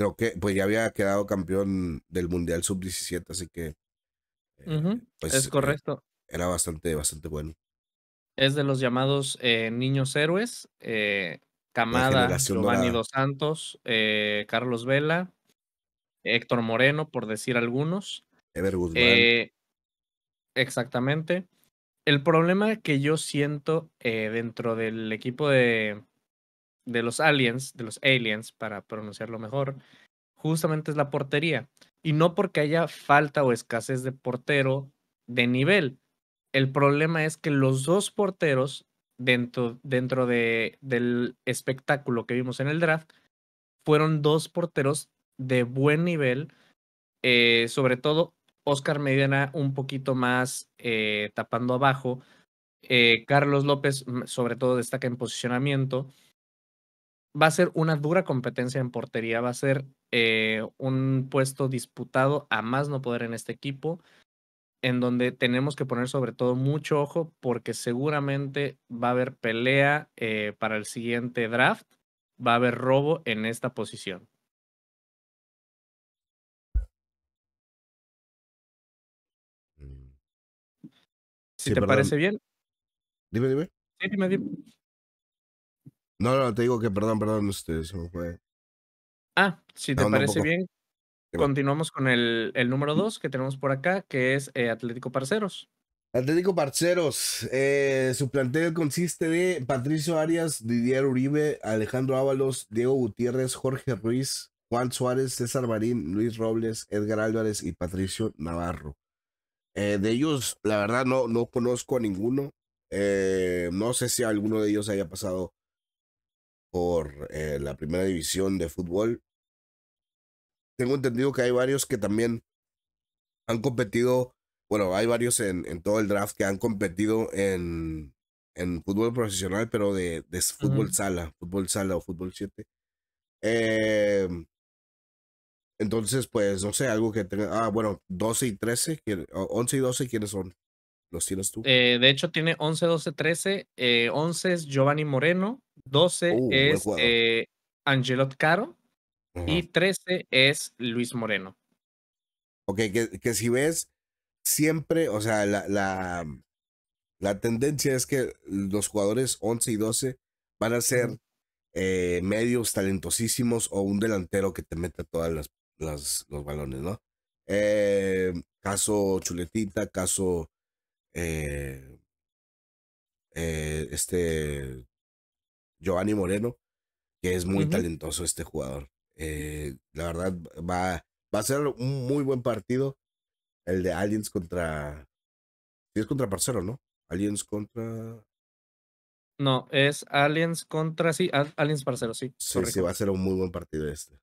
creo que pues ya había quedado campeón del Mundial Sub-17, así que... Eh, es pues, eh, correcto. era bastante, bastante bueno. Es de los llamados eh, niños héroes, Camada, Giovanni Dos Santos, Carlos Vela, Héctor Moreno, por decir algunos. Ever exactamente. El problema que yo siento dentro del equipo de, de los aliens, de los aliens, para pronunciarlo mejor, justamente es la portería. Y no porque haya falta o escasez de portero de nivel. El problema es que los dos porteros dentro, dentro de, del espectáculo que vimos en el draft fueron dos porteros de buen nivel, eh, sobre todo Oscar Medina un poquito más eh, tapando abajo, eh, Carlos López mm, sobre todo destaca en posicionamiento, va a ser una dura competencia en portería, va a ser eh, un puesto disputado a más no poder en este equipo, en donde tenemos que poner sobre todo mucho ojo porque seguramente va a haber pelea eh, para el siguiente draft, va a haber robo en esta posición. Mm. Si te parece bien. Dime, dime. Sí, dime, dime. No, no, te digo que perdón, perdón, ustedes. Ah, si te parece bien, continuamos con el, el número dos que tenemos por acá, que es eh, Atlético Parceros. Atlético Parceros, eh, su plantel consiste de Patricio Arias, Didier Uribe, Alejandro Ábalos, Diego Gutiérrez, Jorge Ruiz, Juan Suárez, César Marín, Luis Robles, Edgar Álvarez y Patricio Navarro. Eh, de ellos, la verdad, no, no conozco a ninguno. no sé si alguno de ellos haya pasado por eh, la primera división de fútbol. Tengo entendido que hay varios que también han competido, bueno, hay varios en, en todo el draft que han competido en, en fútbol profesional, pero de, de fútbol sala, fútbol sala o fútbol 7. Em, entonces, pues, no sé, algo que tenga, ah, bueno, 12 y 13, 11 y 12, ¿quiénes son? ¿Los tienes tú? Eh, de hecho, tiene 11, 12, 13. 11 es Giovanni Moreno. 12 uh, es eh, Angelot Caro. Y 13 es Luis Moreno. Ok, que, si ves, siempre, o sea, la, tendencia es que los jugadores 11 y 12 van a ser eh, medios talentosísimos o un delantero que te meta todas los balones, ¿no? Eh, caso Chuletita, caso eh, eh, este Giovanni Moreno, que es muy talentoso este jugador. Eh, la verdad, va, va a ser un muy buen partido el de Aliens contra. Si es contra Parcero, ¿no? Aliens contra. No, es Aliens contra. Sí, Aliens Parcero, sí. Sí, sí, va a ser un muy buen partido este.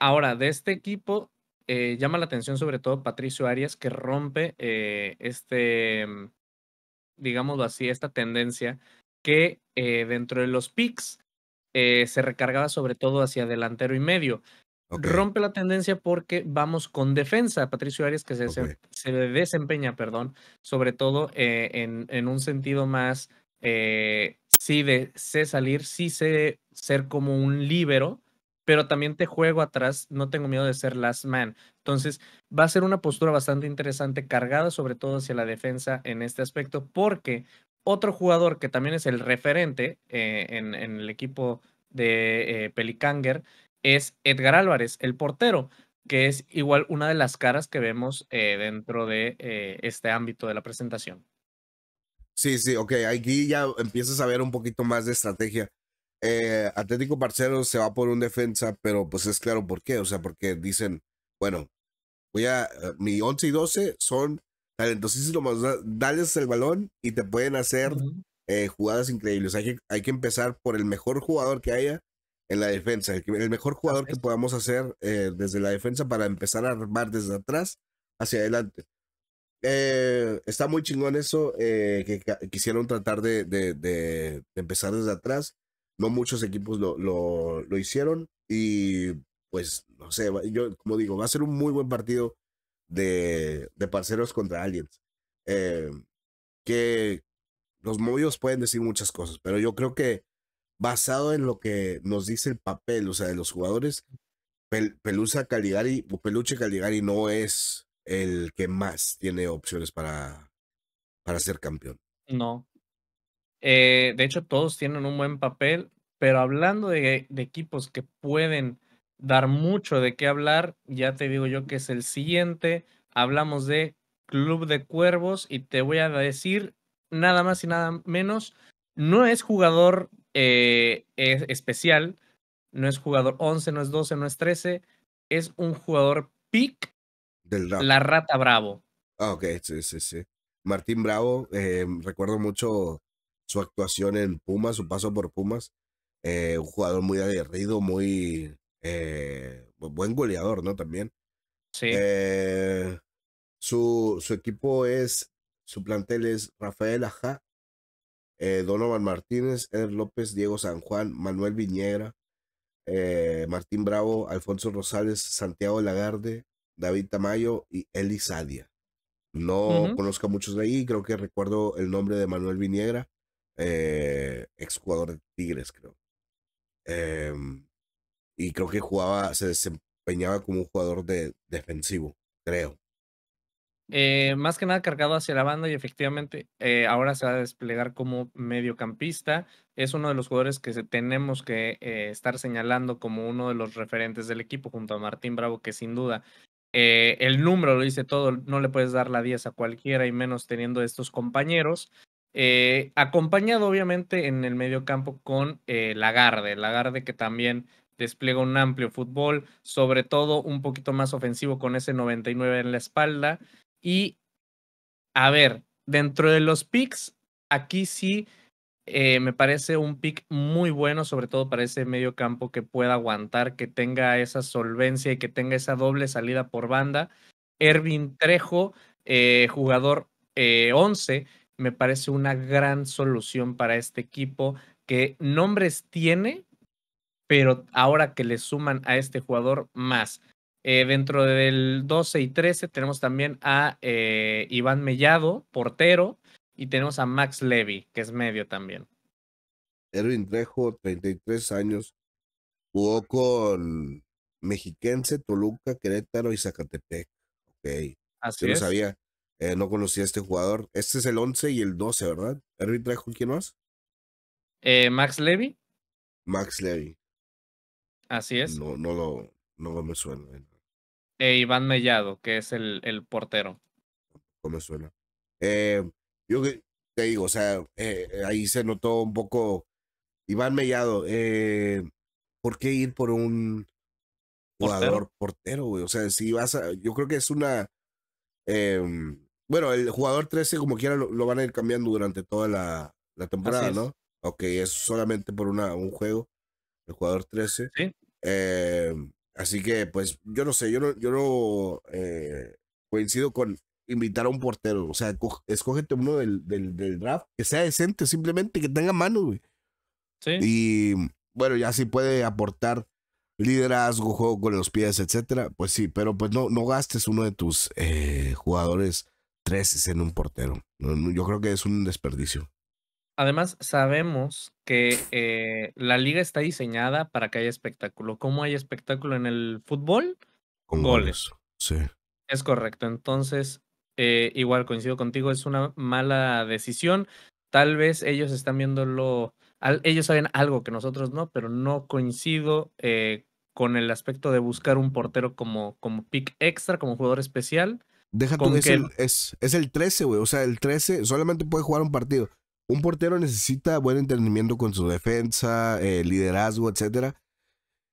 ahora, de este equipo, eh, llama la atención sobre todo Patricio Arias, que rompe eh, este, mm, digámoslo así, esta tendencia que eh, dentro de los picks se recargaba sobre todo hacia delantero y medio. Rompe la tendencia porque vamos con defensa. Patricio Arias que se, desempeña, perdón, sobre todo en, un sentido más, sí, de sé salir, sí sé ser como un líbero, pero también te juego atrás, no tengo miedo de ser last man. Entonces, va a ser una postura bastante interesante, cargada sobre todo hacia la defensa en este aspecto, porque otro jugador que también es el referente eh, en, el equipo de eh, Pelicanger es Edgar Álvarez, el portero, que es igual una de las caras que vemos eh, dentro de eh, este ámbito de la presentación. Sí, sí, ok, aquí ya empiezas a ver un poquito más de estrategia. Eh, Atlético Parceros se va por un defensa, pero pues es claro por qué. O sea, porque dicen, bueno, voy a. Eh, mi 11 y 12 son talentosísimos. dale el balón y te pueden hacer eh, jugadas increíbles. Hay que, hay que empezar por el mejor jugador que haya en la defensa. El, mejor jugador que podamos hacer desde la defensa para empezar a armar desde atrás hacia adelante. está muy chingón eso que, quisieron tratar de empezar desde atrás no muchos equipos lo, hicieron y pues, no sé, yo como digo, va a ser un muy buen partido de, parceros contra aliens. Eh, que los movios pueden decir muchas cosas, pero yo creo que basado en lo que nos dice el papel, o sea, de los jugadores, Pelusa Caligari Peluche Caligari no es el que más tiene opciones para, para ser campeón. No, eh, de hecho, todos tienen un buen papel, pero hablando de, equipos que pueden dar mucho de qué hablar, ya te digo yo que es el siguiente. Hablamos de Club de Cuervos y te voy a decir nada más y nada menos. No es jugador eh, especial, no es jugador 11, no es 12, no es 13, es un jugador pick del La Rata Bravo. Ah, ok, sí, sí, sí. Martín Bravo, eh, recuerdo mucho su actuación en Pumas, su paso por Pumas. Eh, un jugador muy aguerrido, muy eh, buen goleador, ¿no? También. Sí. Eh, su, su, equipo es, su plantel es Rafael Ajá, Donovan Martínez, Ed López, Diego San Juan, Manuel Viñera, Martín Bravo, Alfonso Rosales, Santiago Lagarde, David Tamayo y Eli Sadia. No conozco a muchos de ahí, creo que recuerdo el nombre de Manuel Viñera eh, ex jugador de Tigres, creo. Em, y creo que jugaba, se desempeñaba como un jugador de, defensivo, creo. Eh, más que nada cargado hacia la banda y efectivamente eh, ahora se va a desplegar como mediocampista. Es uno de los jugadores que tenemos que estar señalando como uno de los referentes del equipo junto a Martín Bravo, que sin duda el número lo dice todo, no le puedes dar la 10 a cualquiera y menos teniendo estos compañeros. Eh, acompañado obviamente en el medio campo con eh, Lagarde, Lagarde que también despliega un amplio fútbol, sobre todo un poquito más ofensivo con ese 99 en la espalda. Y a ver, dentro de los picks, aquí sí eh, me parece un pick muy bueno, sobre todo para ese medio campo que pueda aguantar, que tenga esa solvencia y que tenga esa doble salida por banda. Ervin Trejo, jugador 11, me parece una gran solución para este equipo que nombres tiene, pero ahora que le suman a este jugador más. Eh, dentro del 12 y 13 tenemos también a eh, Iván Mellado, portero, y tenemos a Max Levy, que es medio también. Erwin Trejo, 33 años, jugó con Mexiquense, Toluca, Querétaro y Zacatepec. Ok. Así es. lo sabía. Eh, no conocía a este jugador. Este es el 11 y el 12, ¿verdad? Erwin con ¿quién más? Eh, Max Levy. Max Levy. Así es. No, no, lo, no me suena. Eh. E Iván Mellado, que es el, el portero. No me suena. Eh, yo te digo, o sea, ahí se notó un poco. Iván Mellado, ¿por qué ir por un jugador portero, güey? O sea, si vas a. Yo creo que es una. Em, bueno, el jugador 13 como quiera lo, van a ir cambiando durante toda la, temporada, ¿no? Ok, es solamente por una, un juego, el jugador 13. Sí. Eh, así que, pues, yo no sé, yo no, yo no eh, coincido con invitar a un portero. O sea, escógete uno del, del, draft, que sea decente, simplemente que tenga mano, güey. Sí. Y bueno, ya si puede aportar liderazgo, juego con los pies, etcétera, pues sí, pero pues no, no gastes uno de tus eh, jugadores en un portero. Yo creo que es un desperdicio. Además, sabemos que eh, la liga está diseñada para que haya espectáculo. ¿Cómo hay espectáculo en el fútbol? Con goles. Sí. Es correcto. Entonces, eh, igual coincido contigo, es una mala decisión. Tal vez ellos están viéndolo, ellos saben algo que nosotros no, pero no coincido eh, con el aspecto de buscar un portero como, como pick extra, como jugador especial. Deja es, el, es, el 13, güey. O sea, el 13 solamente puede jugar un partido. Un portero necesita buen entendimiento con su defensa, eh, liderazgo, etcétera.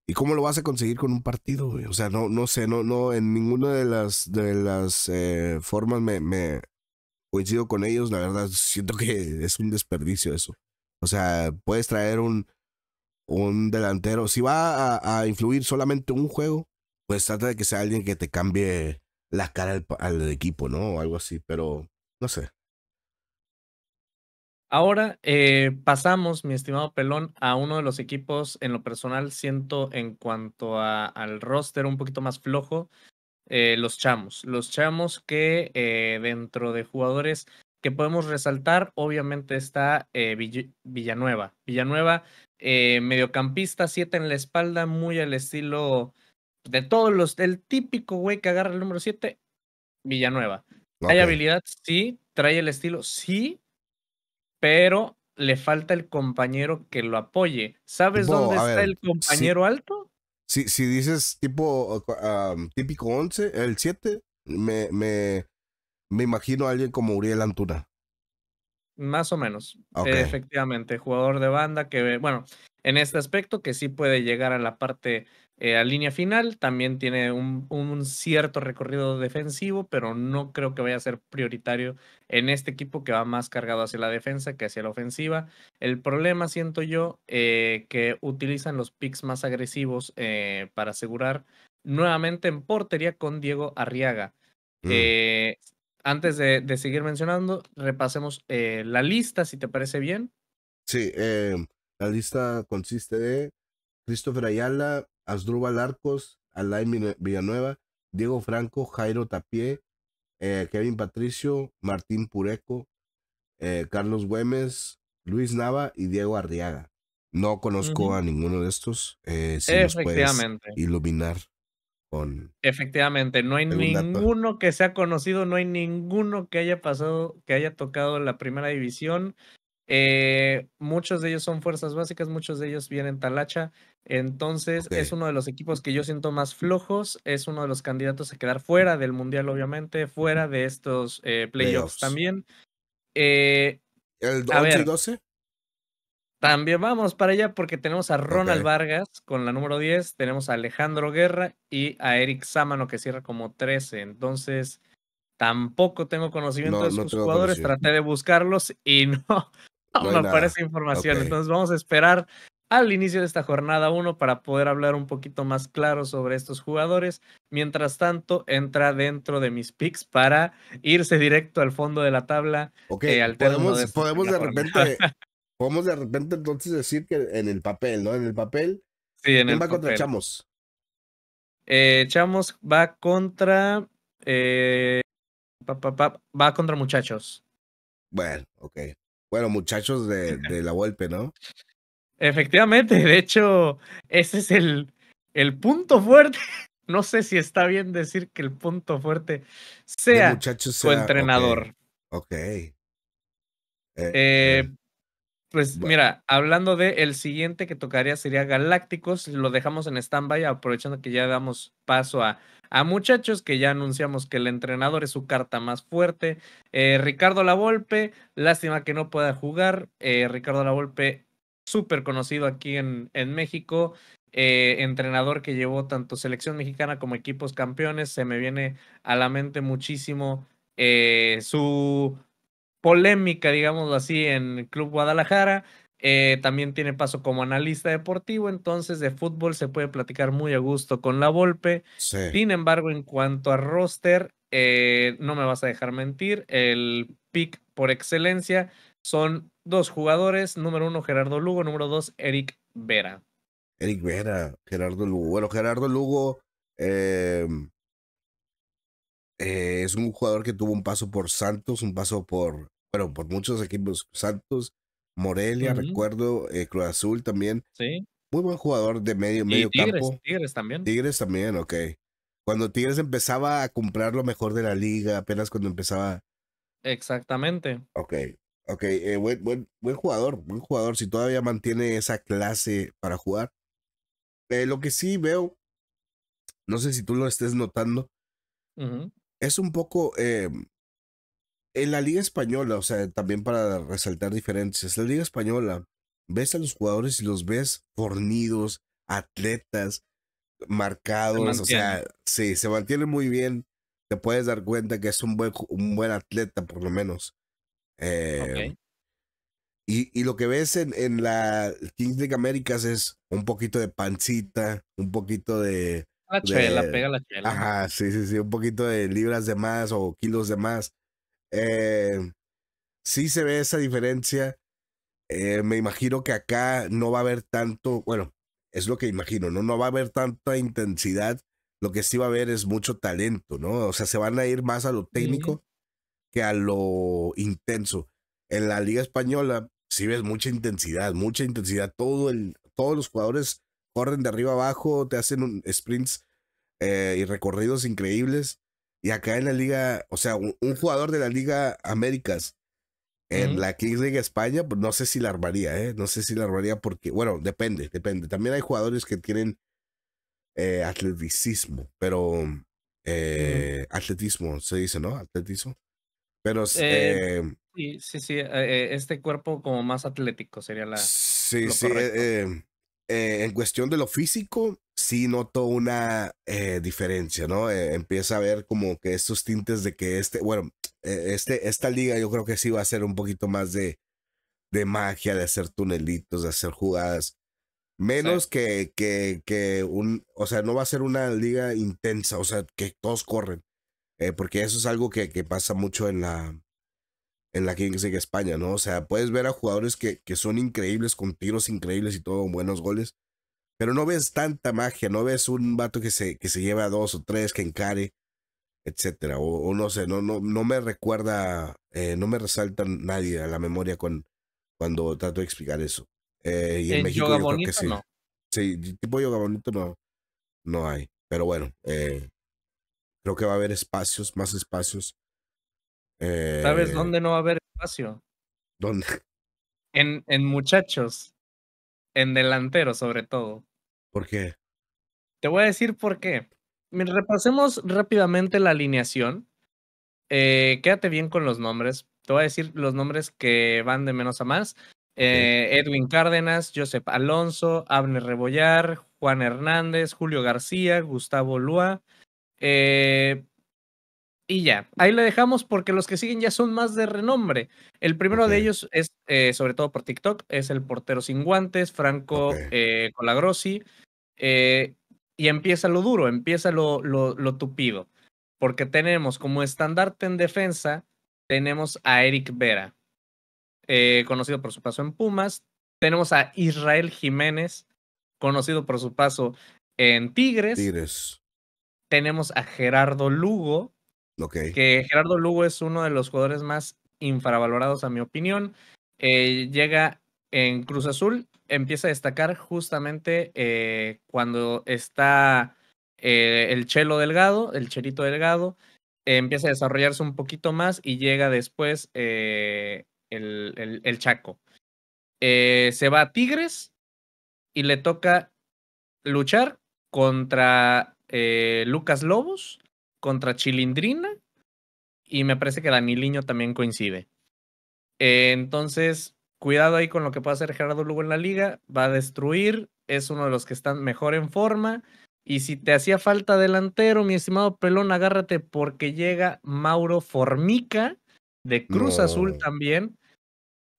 ¿Y cómo lo vas a conseguir con un partido, güey? O sea, no, no sé, no, no, en ninguna de las, de las eh, formas me, coincido con ellos. La verdad, siento que es un desperdicio eso. O sea, puedes traer un, un delantero. Si va a, a influir solamente un juego, pues trata de que sea alguien que te cambie la cara al, equipo, ¿no? O algo así, pero no sé. Ahora eh, pasamos, mi estimado Pelón, a uno de los equipos en lo personal siento en cuanto a, al roster un poquito más flojo, eh, los chamos. Los chamos que eh, dentro de jugadores que podemos resaltar, obviamente está Villanueva. Villanueva, mediocampista, siete en la espalda, muy al estilo de todos los, el típico güey que agarra el número 7, Villanueva. Hay habilidad, sí, trae el estilo, sí, pero le falta el compañero que lo apoye. ¿Sabes dónde está el compañero alto? Si, si dices tipo típico 11, el 7, me, me, me, imagino a alguien como Uriel Antuna. Más o menos, efectivamente, jugador de banda que, bueno, en este aspecto que sí puede llegar a la parte eh, a línea final también tiene un, cierto recorrido defensivo, pero no creo que vaya a ser prioritario en este equipo que va más cargado hacia la defensa que hacia la ofensiva. El problema, siento yo, eh, que utilizan los picks más agresivos eh, para asegurar nuevamente en portería con Diego Arriaga. Mm. antes de, de, seguir mencionando, repasemos la lista, si te parece bien. Sí, la lista consiste de Christopher Ayala, Asdrúbal Arcos, Alain Villanueva, Diego Franco, Jairo Tapié, eh, Kevin Patricio, Martín Pureco, eh, Carlos Güemes, Luis Nava y Diego Arriaga. No conozco a ninguno de estos. Eh, si Efectivamente. iluminar con. Efectivamente, no hay ninguno que que sea conocido, no hay ninguno que haya pasado, que haya tocado la primera división. Eh, muchos de ellos son fuerzas básicas, muchos de ellos vienen talacha. Entonces es uno de los equipos que yo siento más flojos, es uno de los candidatos a quedar fuera del Mundial, obviamente, fuera de estos eh, playoffs, también. Eh, ¿El 8 y 12? También vamos para allá porque tenemos a Ronald Vargas con la número 10, tenemos a Alejandro Guerra y a Eric Sámano que cierra como 13. Entonces, tampoco tengo conocimiento de sus jugadores, traté de buscarlos y no, no, me aparece información. Entonces, vamos a esperar al inicio de esta jornada uno para poder hablar un poquito más claro sobre estos jugadores. Mientras tanto, entra dentro de mis picks para irse directo al fondo de la tabla. Ok, eh, podemos, de, repente, podemos de repente entonces decir que en el papel, ¿no? En el papel. Sí, en ¿quién va contra Chamos? Eh, Chamos va contra. Eh, va contra muchachos. Bueno, ok. Bueno, muchachos de, de la golpe, ¿no? Efectivamente, de hecho, ese es el, el punto fuerte. No sé si está bien decir que el punto fuerte sea, su entrenador. Ok. Eh, eh, eh, pues mira, hablando de el siguiente que tocaría sería Galácticos, lo dejamos en stand-by aprovechando que ya damos paso a, a muchachos que ya anunciamos que el entrenador es su carta más fuerte. Ricardo Lavolpe, lástima que no pueda jugar. Ricardo Lavolpe súper conocido aquí en, en México, eh, entrenador que llevó tanto selección mexicana como equipos campeones. Se me viene a la mente muchísimo eh, su polémica, digámoslo así, en Club Guadalajara. Eh, también tiene paso como analista deportivo, entonces de fútbol se puede platicar muy a gusto con la Volpe. Sin embargo, en cuanto a roster, no me vas a dejar mentir, el pick por excelencia son dos jugadores, número uno Gerardo Lugo, número dos Eric Vera. Eric Vera, Gerardo Lugo. Bueno, Gerardo Lugo em, eh, es un jugador que tuvo un paso por Santos, un paso por, bueno, por muchos equipos, Santos, Morelia, recuerdo, eh, Cruz Azul también. Sí. Muy buen jugador de medio, medio campo. Tigres también. Tigres también, ok. Cuando Tigres empezaba a comprar lo mejor de la liga, apenas cuando empezaba. Exactamente. Ok. Ok, eh, buen, buen, buen, jugador, buen jugador, si todavía mantiene esa clase para jugar. Eh, lo que sí veo, no sé si tú lo estés notando, es un poco em, en la Liga Española, o sea, también para resaltar diferencias, la Liga Española, ves a los jugadores y los ves fornidos, atletas, marcados, o sea, sí, se mantienen muy bien, te puedes dar cuenta que es un buen, un buen atleta por lo menos. Eh, y, y, lo que ves en, en, la Kings League Américas es un poquito de pancita, un poquito de. La chela, pega la chela. Ajá, sí, sí, sí, un poquito de libras de más o kilos de más. Eh, sí se ve esa diferencia. Eh, me imagino que acá no va a haber tanto, bueno, es lo que imagino, ¿no? No va a haber tanta intensidad. Lo que sí va a haber es mucho talento, ¿no? O sea, se van a ir más a lo técnico que a lo intenso. En la Liga Española si ves mucha intensidad, mucha intensidad. Todo el, todos los jugadores corren de arriba abajo, te hacen sprints eh, y recorridos increíbles. Y acá en la Liga, o sea, un, jugador de la Liga Américas en la Kings League España, pues no sé si la armaría, ¿eh? No sé si la armaría porque, bueno, depende, depende. También hay jugadores que tienen eh, atleticismo, pero eh, atletismo, se dice, ¿no? Atletismo. Pero eh, eh, sí, sí, eh, este cuerpo como más atlético sería la. Sí, sí. en cuestión de lo físico, sí noto una diferencia, ¿no? empieza a ver como que estos tintes de que este, bueno, este, esta liga yo creo que sí va a ser un poquito más de, magia, de hacer tunelitos, de hacer jugadas. Menos que, que, que un, o sea, no va a ser una liga intensa, o sea, que todos corren. Eh, porque eso es algo que, que, pasa mucho en la, en la Kings League España, ¿no? O sea, puedes ver a jugadores que, que son increíbles, con tiros increíbles y todo, buenos goles, pero no ves tanta magia, no ves un vato que se, que se lleva dos o tres, que encare, etcétera. O, no sé, no, no, no me recuerda, eh, no me resalta nadie a la memoria con, cuando trato de explicar eso. Eh, y en, México yo creo que sí. Sí, tipo yoga bonito no, no hay. Pero bueno, eh, Creo que va a haber espacios, más espacios. Eh, ¿Sabes dónde no va a haber espacio? ¿Dónde? En, en muchachos. En delanteros, sobre todo. ¿Por qué? Te voy a decir por qué. Repasemos rápidamente la alineación. Eh, quédate bien con los nombres. Te voy a decir los nombres que van de menos a más. Eh, Edwin Cárdenas, Josep Alonso, Abner Rebollar, Juan Hernández, Julio García, Gustavo Lua, eh, y ya, ahí le dejamos porque los que siguen ya son más de renombre. El primero de ellos es, eh, sobre todo por TikTok, es el portero sin guantes, Franco eh, Colagrossi. y empieza lo duro, empieza lo, lo, tupido. Porque tenemos como estandarte en defensa, tenemos a Eric Vera, conocido por su paso en Pumas. Tenemos a Israel Jiménez, conocido por su paso en Tigres. Tigres tenemos a Gerardo Lugo. Que Gerardo Lugo es uno de los jugadores más infravalorados, a mi opinión. Eh, llega en Cruz Azul, empieza a destacar justamente eh, cuando está eh, el Chelo Delgado, el Cherito Delgado, empieza a desarrollarse un poquito más y llega después el, el, Chaco. se va a Tigres y le toca luchar contra eh, Lucas Lobos contra Chilindrina y me parece que Daniliño también coincide. Eh, entonces, cuidado ahí con lo que puede hacer Gerardo Lugo en la liga, va a destruir, es uno de los que están mejor en forma. Y si te hacía falta delantero, mi estimado Pelón, agárrate porque llega Mauro Formica de Cruz Azul también.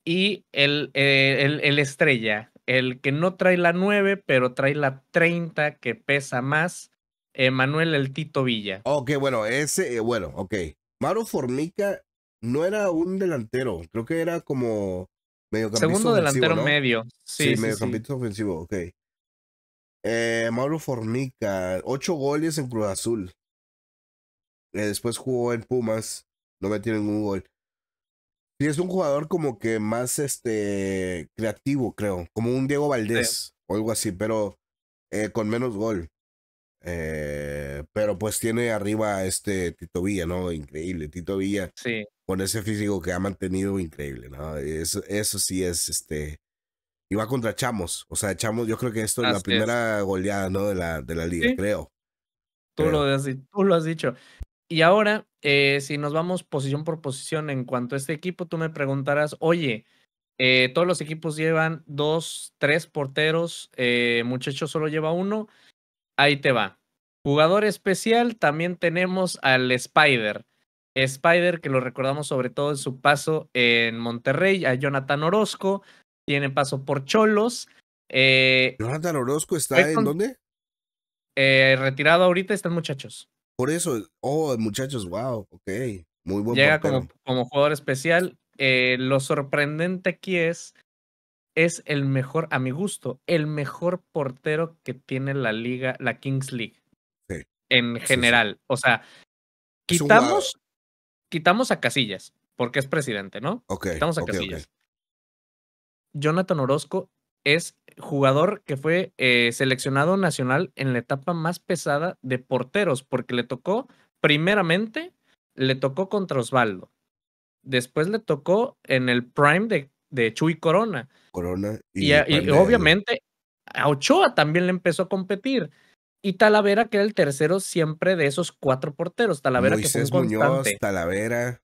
Y el, eh, el, el, estrella, el que no trae la 9, pero trae la 30 que pesa más, Emanuel eh, Manuel El Tito Villa. Ok, bueno, ese, eh, bueno, ok. Mauro Formica no era un delantero, creo que era como medio Segundo delantero medio. Sí, sí, sí mediocampista ofensivo, ok. Eh, Mauro Formica, ocho goles en Cruz Azul. después jugó en Pumas, no metió ningún gol. Sí, es un jugador como que más este creativo, creo. Como un Diego Valdés o algo así, pero con menos gol. Eh, pero pues tiene arriba este Tito Villa, ¿no? Increíble. Tito Villa. Sí. Con ese físico que ha mantenido, increíble, ¿no? Eso, eso sí es este. Y va contra Chamos. O sea, Chamos, yo creo que esto es la primera goleada, ¿no? De la, de la liga, creo. Tú, Lo has, tú lo has dicho. Y ahora, eh, si nos vamos posición por posición en cuanto a este equipo, tú me preguntarás, oye, eh, todos los equipos llevan dos, tres porteros, eh, muchacho solo lleva uno ahí te va. Jugador especial, también tenemos al Spider. Spider, que lo recordamos sobre todo en su paso en Monterrey, a Jonathan Orozco, tiene paso por Cholos. Eh, Jonathan Orozco está en dónde? Eh, retirado ahorita, están muchachos. Por eso, oh, muchachos, wow, ok. Muy buen Llega como, como, jugador especial. Eh, lo sorprendente aquí es es el mejor, a mi gusto, el mejor portero que tiene la liga, la Kings League. Sí. En general. O sea, quitamos, quitamos a Casillas, porque es presidente, ¿no? ok quitamos a Casillas. Jonathan Orozco es jugador que fue eh, seleccionado nacional en la etapa más pesada de porteros, porque le tocó, primeramente, le tocó contra Osvaldo. Después le tocó en el prime de de Chuy Corona. Corona. Y, obviamente a Ochoa también le empezó a competir. Y Talavera, que era el tercero siempre de esos cuatro porteros. Talavera que Talavera.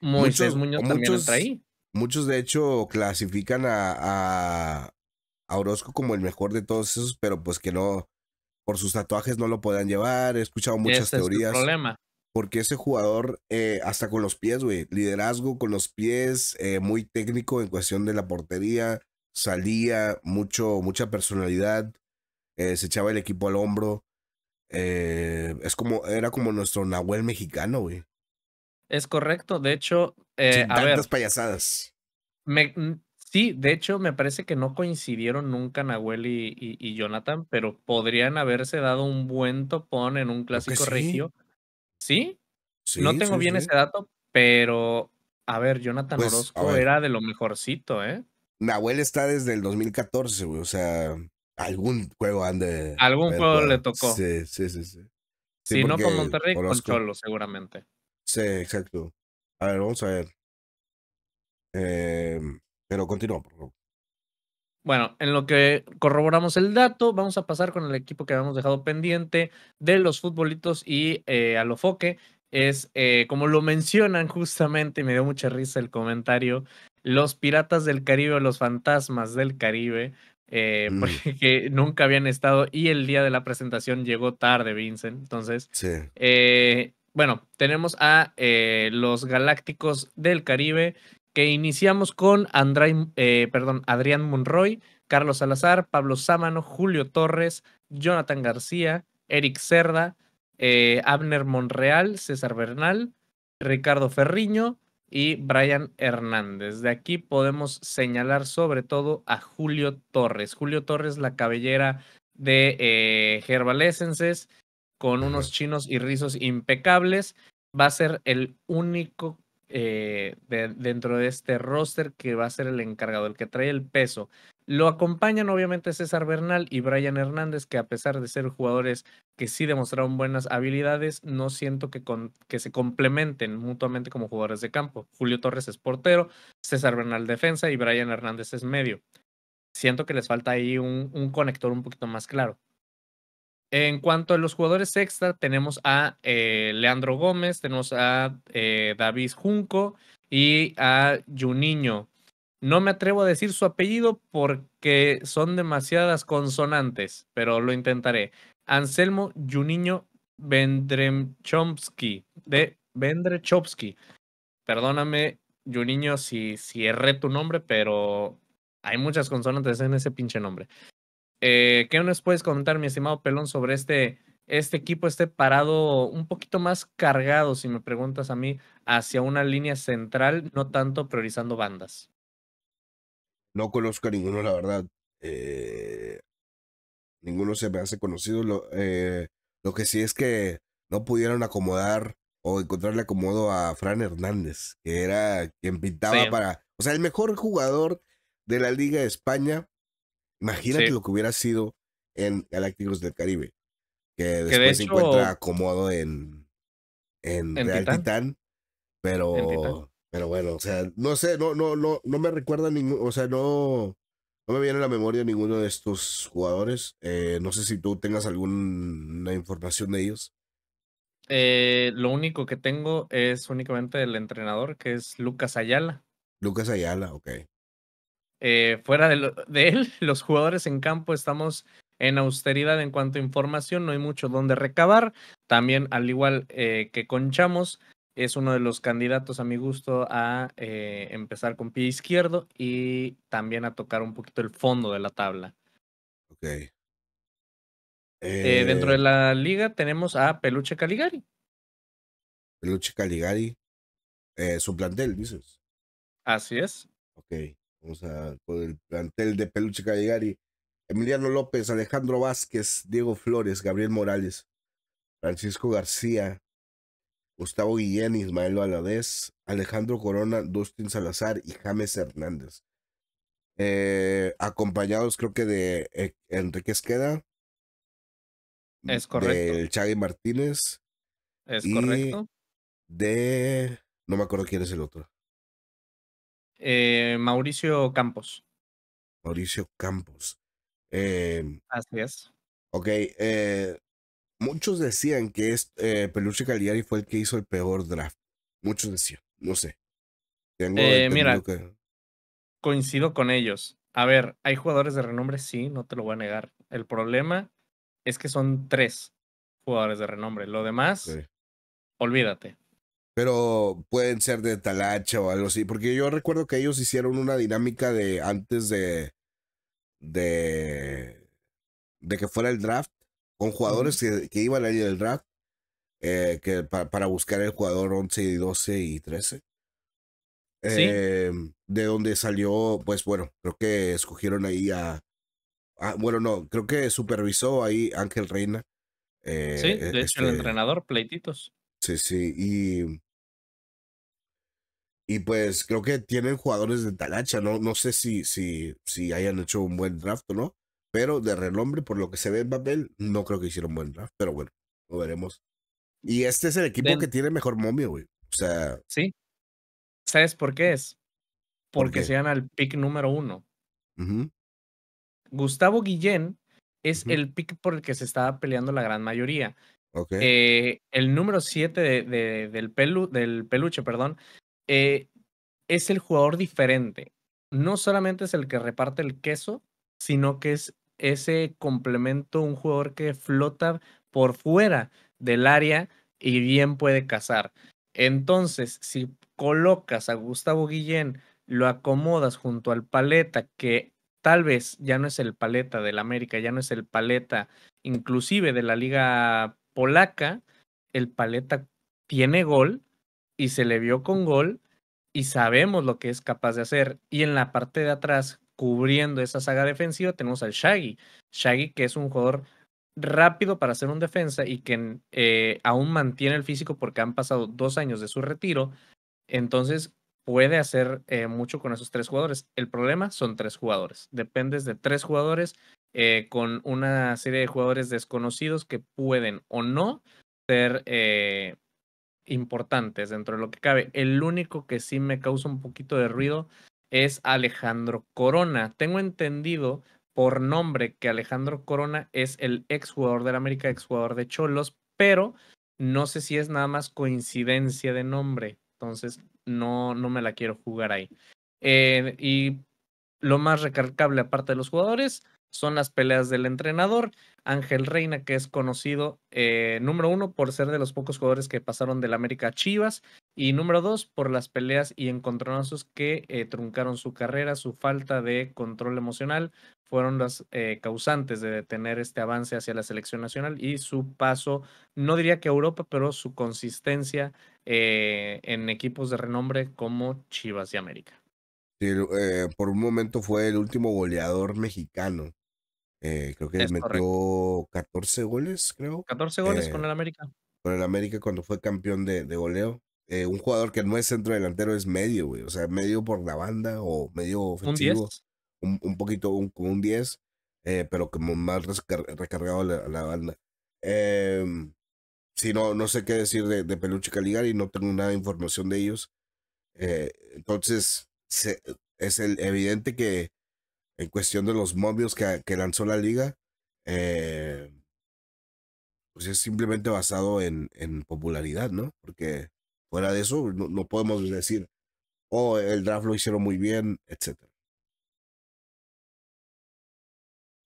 muchos, Muñoz también ahí. Muchos, de hecho, clasifican a, a, Orozco como el mejor de todos esos, pero pues que no, por sus tatuajes no lo puedan llevar. He escuchado muchas teorías. Es problema porque ese jugador, eh, hasta con los pies, güey, liderazgo con los pies, eh, muy técnico en cuestión de la portería, salía, mucho, mucha personalidad, eh, se echaba el equipo al hombro. Eh, es como, era como nuestro Nahuel mexicano, güey. Es correcto, de hecho, Sin tantas payasadas. Mm, sí, de hecho, me parece que no coincidieron nunca Nahuel y, y, Jonathan, pero podrían haberse dado un buen topón en un clásico regio ¿Sí? no tengo bien ese dato, pero a ver, Jonathan pues, Orozco era de lo mejorcito, ¿eh? Nahuel está desde el 2014, güey. O sea, algún juego ande. Algún juego le tocó. Sí, sí, sí. sí. Si no con Monterrey, con Cholo, seguramente. Sí, exacto. A ver, vamos a ver. Em, pero continúa, por favor. Bueno, en lo que corroboramos el dato, vamos a pasar con el equipo que habíamos dejado pendiente de los futbolitos y eh, a lo foque. Es eh, como lo mencionan justamente, me dio mucha risa el comentario, los piratas del Caribe, los fantasmas del Caribe, eh, mm. porque nunca habían estado y el día de la presentación llegó tarde, Vincent. Entonces, sí. bueno, tenemos a los Galácticos del Caribe que iniciamos con eh, Adrián Monroy, Carlos Salazar, Pablo Sámano, Julio Torres, Jonathan García, Eric Cerda, eh, Abner Monreal, César Bernal, Ricardo Ferriño y Brian Hernández. De aquí podemos señalar sobre todo a Julio Torres. Julio Torres, la cabellera de eh, con unos chinos y rizos impecables. Va a ser el único eh, dentro de este roster que va a ser el encargado, el que trae el peso. Lo acompañan obviamente César Bernal y Brian Hernández, que a pesar de ser jugadores que sí demostraron buenas habilidades, no siento que, que se complementen mutuamente como jugadores de campo. Julio Torres es portero, César Bernal defensa y Brian Hernández es medio. Siento que les falta ahí un conector un poquito más claro. En cuanto a los jugadores extra, tenemos a eh, Leandro Gómez, tenemos a eh, David Junco y a Juninho. No me atrevo a decir su apellido porque son demasiadas consonantes, pero lo intentaré. Anselmo Juninho Vendrechomsky, de Vendrechomsky. Perdóname, Juninho, si, si erré tu nombre, pero hay muchas consonantes en ese pinche nombre. Eh, ¿Qué nos puedes contar, mi estimado Pelón, sobre este, este equipo, este parado un poquito más cargado, si me preguntas a mí, hacia una línea central, no tanto priorizando bandas? No conozco a ninguno, la verdad. Eh, ninguno se me hace conocido. Eh, lo, que sí es que no pudieron acomodar o encontrarle acomodo a Fran Hernández, que era quien pintaba para, o sea, el mejor jugador de la Liga de España, Imagínate lo que hubiera sido en Galácticos del Caribe, que, después se encuentra acomodo en, en, Real Titán. pero, pero bueno, o sea, no sé, no, no, no, me recuerda ningún, o sea, no, no me viene a la memoria ninguno de estos jugadores. Eh, no sé si tú tengas alguna información de ellos. Eh, lo único que tengo es únicamente el entrenador, que es Lucas Ayala. Lucas Ayala, ok. Eh, fuera de, él, los jugadores en campo estamos en austeridad en cuanto a información, no hay mucho donde recabar. También, al igual eh, que Conchamos, es uno de los candidatos a mi gusto a eh, empezar con pie izquierdo y también a tocar un poquito el fondo de la tabla. Ok. dentro de la liga tenemos a Peluche Caligari. Peluche Caligari, su plantel, dices. Así es. Ok. O sea, con el plantel de Peluche Callegari. Emiliano López, Alejandro Vázquez, Diego Flores, Gabriel Morales, Francisco García, Gustavo Guillén, Ismael Valadez, Alejandro Corona, Dustin Salazar y James Hernández. Eh, acompañados creo que de eh, Enrique Esqueda. Es correcto. Del Chagui Martínez. Es y De... No me acuerdo quién es el otro. Eh, Mauricio Campos. Mauricio Campos. Em, Así es. Ok, eh, muchos decían que eh, Peluche Cagliari fue el que hizo el peor draft. Muchos decían, no sé. Tengo mira, coincido con ellos. A ver, hay jugadores de renombre, sí, no te lo voy a negar. El problema es que son tres jugadores de renombre. Lo demás, olvídate pero pueden ser de talacha o algo así, porque yo recuerdo que ellos hicieron una dinámica de antes de de, de que fuera el draft con jugadores que, que, iban ahí del draft eh, que para buscar el jugador 11 y 12 y 13 ¿Sí? Eh, de donde salió pues bueno creo que escogieron ahí a, ah, bueno no creo que supervisó ahí Ángel Reina eh, sí de e, hecho el este entrenador pleititos Sí, sí, y y pues creo que tienen jugadores de talacha, ¿no? No sé si, si, si hayan hecho un buen draft o no. Pero de renombre, por lo que se ve en papel, no creo que hicieron buen draft. Pero bueno, lo veremos. Y este es el equipo que tiene mejor momio, güey. O sea. Sí. ¿Sabes por qué es? Porque se al pick número uno. Gustavo Guillén es el pick por el que se estaba peleando la gran mayoría. Okay. Eh, el número siete de, del, pelu, del peluche perdón, eh, es el jugador diferente. No solamente es el que reparte el queso, sino que es ese complemento, un jugador que flota por fuera del área y bien puede cazar. Entonces, si colocas a Gustavo Guillén, lo acomodas junto al paleta, que tal vez ya no es el paleta del América, ya no es el paleta inclusive de la liga polaca, el paleta tiene gol y se le vio con gol y sabemos lo que es capaz de hacer. Y en la parte de atrás, cubriendo esa saga defensiva, tenemos al Shaggy. Shaggy que es un jugador rápido para hacer un defensa y que eh, aún mantiene el físico porque han pasado dos años de su retiro. Entonces puede hacer eh, mucho con esos tres jugadores. El problema son tres jugadores. Dependes de tres jugadores eh, con una serie de jugadores desconocidos que pueden o no ser importantes dentro de lo que cabe. El único que sí me causa un poquito de ruido es Alejandro Corona. Tengo entendido por nombre que Alejandro Corona es el exjugador del América, exjugador de Cholos, pero no sé si es nada más coincidencia de nombre. Entonces, no, no me la quiero jugar ahí. Eh, y lo más recalcable, aparte de los jugadores, son las peleas del entrenador. Ángel Reina, que es conocido, eh, número uno, por ser de los pocos jugadores que pasaron del América a Chivas, y número dos, por las peleas y encontronazos que eh, truncaron su carrera, su falta de control emocional, fueron las eh, causantes de tener este avance hacia la selección nacional y su paso, no diría que a Europa, pero su consistencia en equipos de renombre como Chivas y América. por un momento fue el último goleador mexicano eh, creo que metió 14 goles, creo. 14 goles con eh, el América. Con el América cuando fue campeón de, de goleo. Eh, un jugador que no es centro delantero es medio, güey. O sea, medio por la banda o medio ofensivo. Un, poquito, un, un 10, pero como más recargado a la, banda. Em, si no, no sé qué decir de, de Peluche Caligari, no tengo nada de información de ellos. entonces, es el, evidente que en cuestión de los movios que, lanzó la liga, eh, pues es simplemente basado en, popularidad, ¿no? Porque fuera de eso no, podemos decir, oh, el draft lo hicieron muy bien, etc.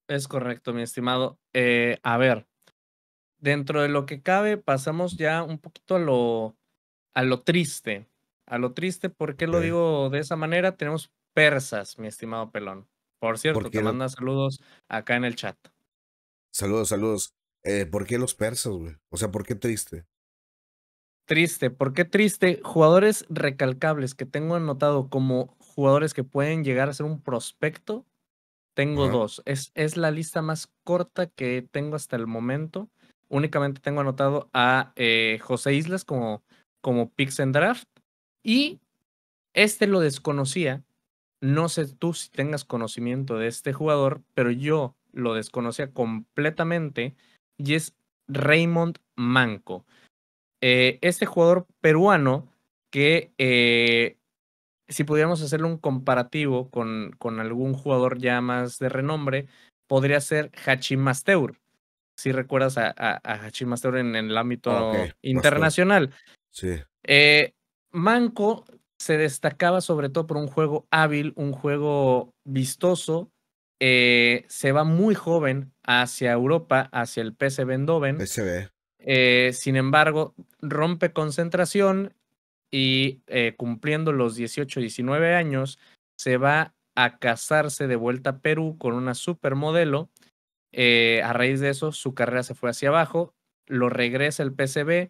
Es correcto, mi estimado. Eh, a ver, dentro de lo que cabe, pasamos ya un poquito a lo, a lo triste. A lo triste, ¿por qué lo digo de esa manera? Tenemos persas, mi estimado pelón. Por cierto, te manda saludos acá en el chat. Saludos, saludos. Eh, ¿Por qué los persas, güey? O sea, ¿por qué triste? Triste, ¿por qué triste? Jugadores recalcables que tengo anotado como jugadores que pueden llegar a ser un prospecto, tengo dos. Es, es la lista más corta que tengo hasta el momento. Únicamente tengo anotado a eh, José Islas como, como picks en draft. Y este lo desconocía no sé tú si tengas conocimiento de este jugador, pero yo lo desconocía completamente y es Raymond Manco. Eh, este jugador peruano que eh, si pudiéramos hacerle un comparativo con, algún jugador ya más de renombre, podría ser Hachimasteur. Si recuerdas a, Hachimasteur en, el ámbito internacional. Sí. Eh, Manco se destacaba sobre todo por un juego hábil, un juego vistoso. Eh, se va muy joven hacia Europa, hacia el PSV Eindhoven. PSV. Eh, sin embargo, rompe concentración y eh, cumpliendo los 18, 19 años, se va a casarse de vuelta a Perú con una supermodelo. a raíz de eso, su carrera se fue hacia abajo, lo regresa el PSV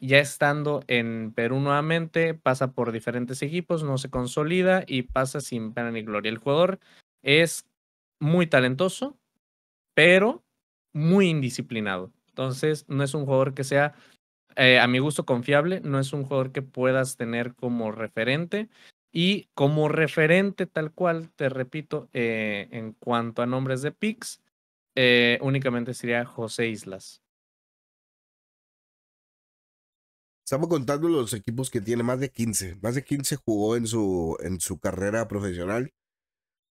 ya estando en Perú nuevamente, pasa por diferentes equipos, no se consolida y pasa sin pena ni gloria. El jugador es muy talentoso, pero muy indisciplinado. Entonces, no es un jugador que sea, eh, a mi gusto, confiable, no es un jugador que puedas tener como referente. Y como referente tal cual, te repito, eh, en cuanto a nombres de picks, eh, únicamente sería José Islas. Estamos contando los equipos que tiene, más de 15. Más de 15 jugó en su, en su carrera profesional.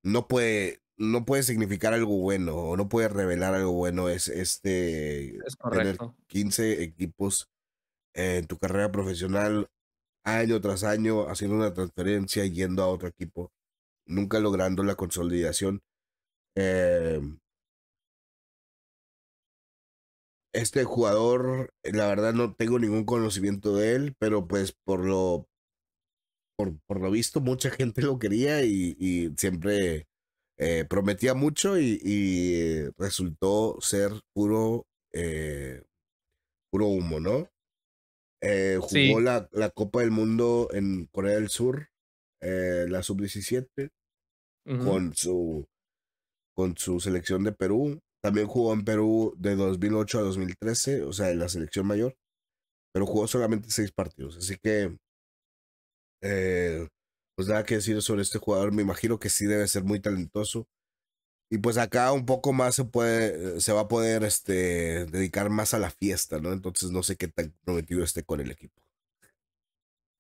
No puede, no puede significar algo bueno o no puede revelar algo bueno. Es este tener 15 equipos en tu carrera profesional año tras año, haciendo una transferencia, yendo a otro equipo, nunca logrando la consolidación. Eh, este jugador, eh, la verdad no tengo ningún conocimiento de él, pero pues por lo, por, por lo visto mucha gente lo quería y, siempre eh, prometía mucho y, resultó ser puro, eh, puro humo, ¿no? Eh, jugó la, la, Copa del Mundo en Corea del Sur, la sub-17, con, su, con su selección de Perú también jugó en Perú de 2008 a 2013, o sea, en la selección mayor, pero jugó solamente seis partidos. Así que, eh, pues nada que decir sobre este jugador. Me imagino que sí debe ser muy talentoso. Y pues acá un poco más se puede, se va a poder este, dedicar más a la fiesta, ¿no? Entonces no sé qué tan prometido esté con el equipo.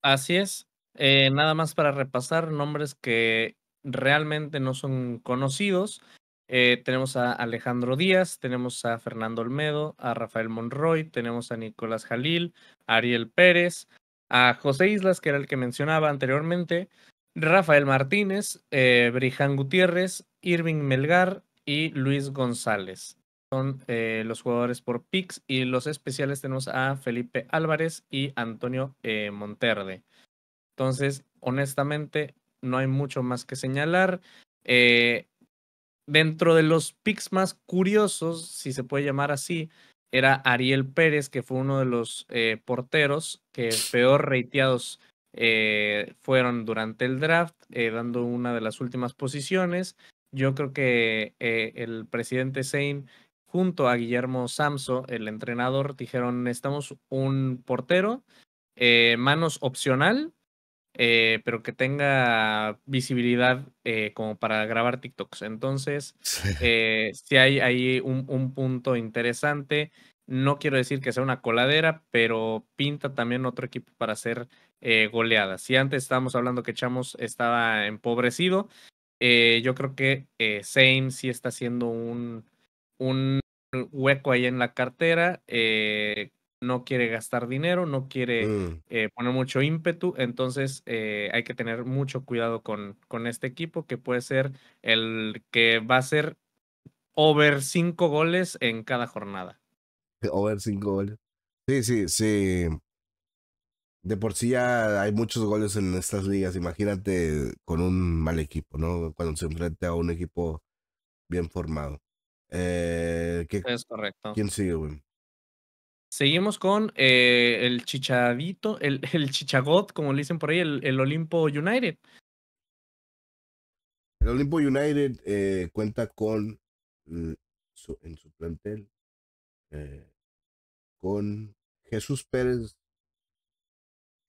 Así es. Eh, nada más para repasar nombres que realmente no son conocidos. Eh, tenemos a Alejandro Díaz, tenemos a Fernando Olmedo, a Rafael Monroy, tenemos a Nicolás Jalil, a Ariel Pérez, a José Islas, que era el que mencionaba anteriormente, Rafael Martínez, eh, Brijan Gutiérrez, Irving Melgar y Luis González. Son eh, los jugadores por PIX y los especiales tenemos a Felipe Álvarez y Antonio eh, Monterde. Entonces, honestamente, no hay mucho más que señalar dentro de los picks más curiosos, si se puede llamar así, era Ariel Pérez, que fue uno de los eh, porteros que peor reiteados eh, fueron durante el draft, eh, dando una de las últimas posiciones. Yo creo que el presidente Zayn, junto a Guillermo Samso, el entrenador, dijeron, necesitamos un portero, manos opcional, eh, pero que tenga visibilidad eh, como para grabar TikToks. Entonces, si eh, hay ahí un, punto interesante. No quiero decir que sea una coladera, pero pinta también otro equipo para hacer goleadas. Si antes estábamos hablando que Chamos estaba empobrecido, yo creo que Same sí está haciendo un, un hueco ahí en la cartera no quiere gastar dinero, no quiere mm. eh, poner mucho ímpetu, entonces eh, hay que tener mucho cuidado con, con este equipo que puede ser el que va a ser over 5 goles en cada jornada. Over 5 goles. Sí, sí, sí. De por sí ya hay muchos goles en estas ligas, imagínate con un mal equipo, ¿no? Cuando se enfrenta a un equipo bien formado. Eh, es correcto. ¿Quién sigue, güey? Seguimos con eh, el Chichadito, el, Chichagot, como le dicen por ahí, el, Olimpo United. El Olimpo United eh, cuenta con en su plantel eh, con Jesús Pérez,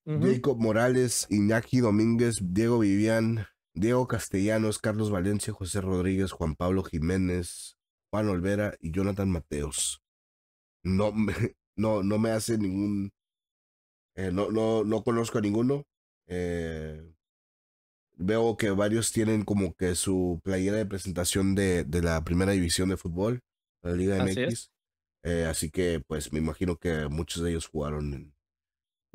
Diego Jacob Morales, Iñaki Domínguez, Diego Vivian, Diego Castellanos, Carlos Valencia, José Rodríguez, Juan Pablo Jiménez, Juan Olvera y Jonathan Mateos. No, no, no me hace ningún, eh, no, no conozco a ninguno. Eh, veo que varios tienen como que su playera de presentación de, de la primera división de fútbol, la Liga así MX. Eh, así que pues me imagino que muchos de ellos jugaron en,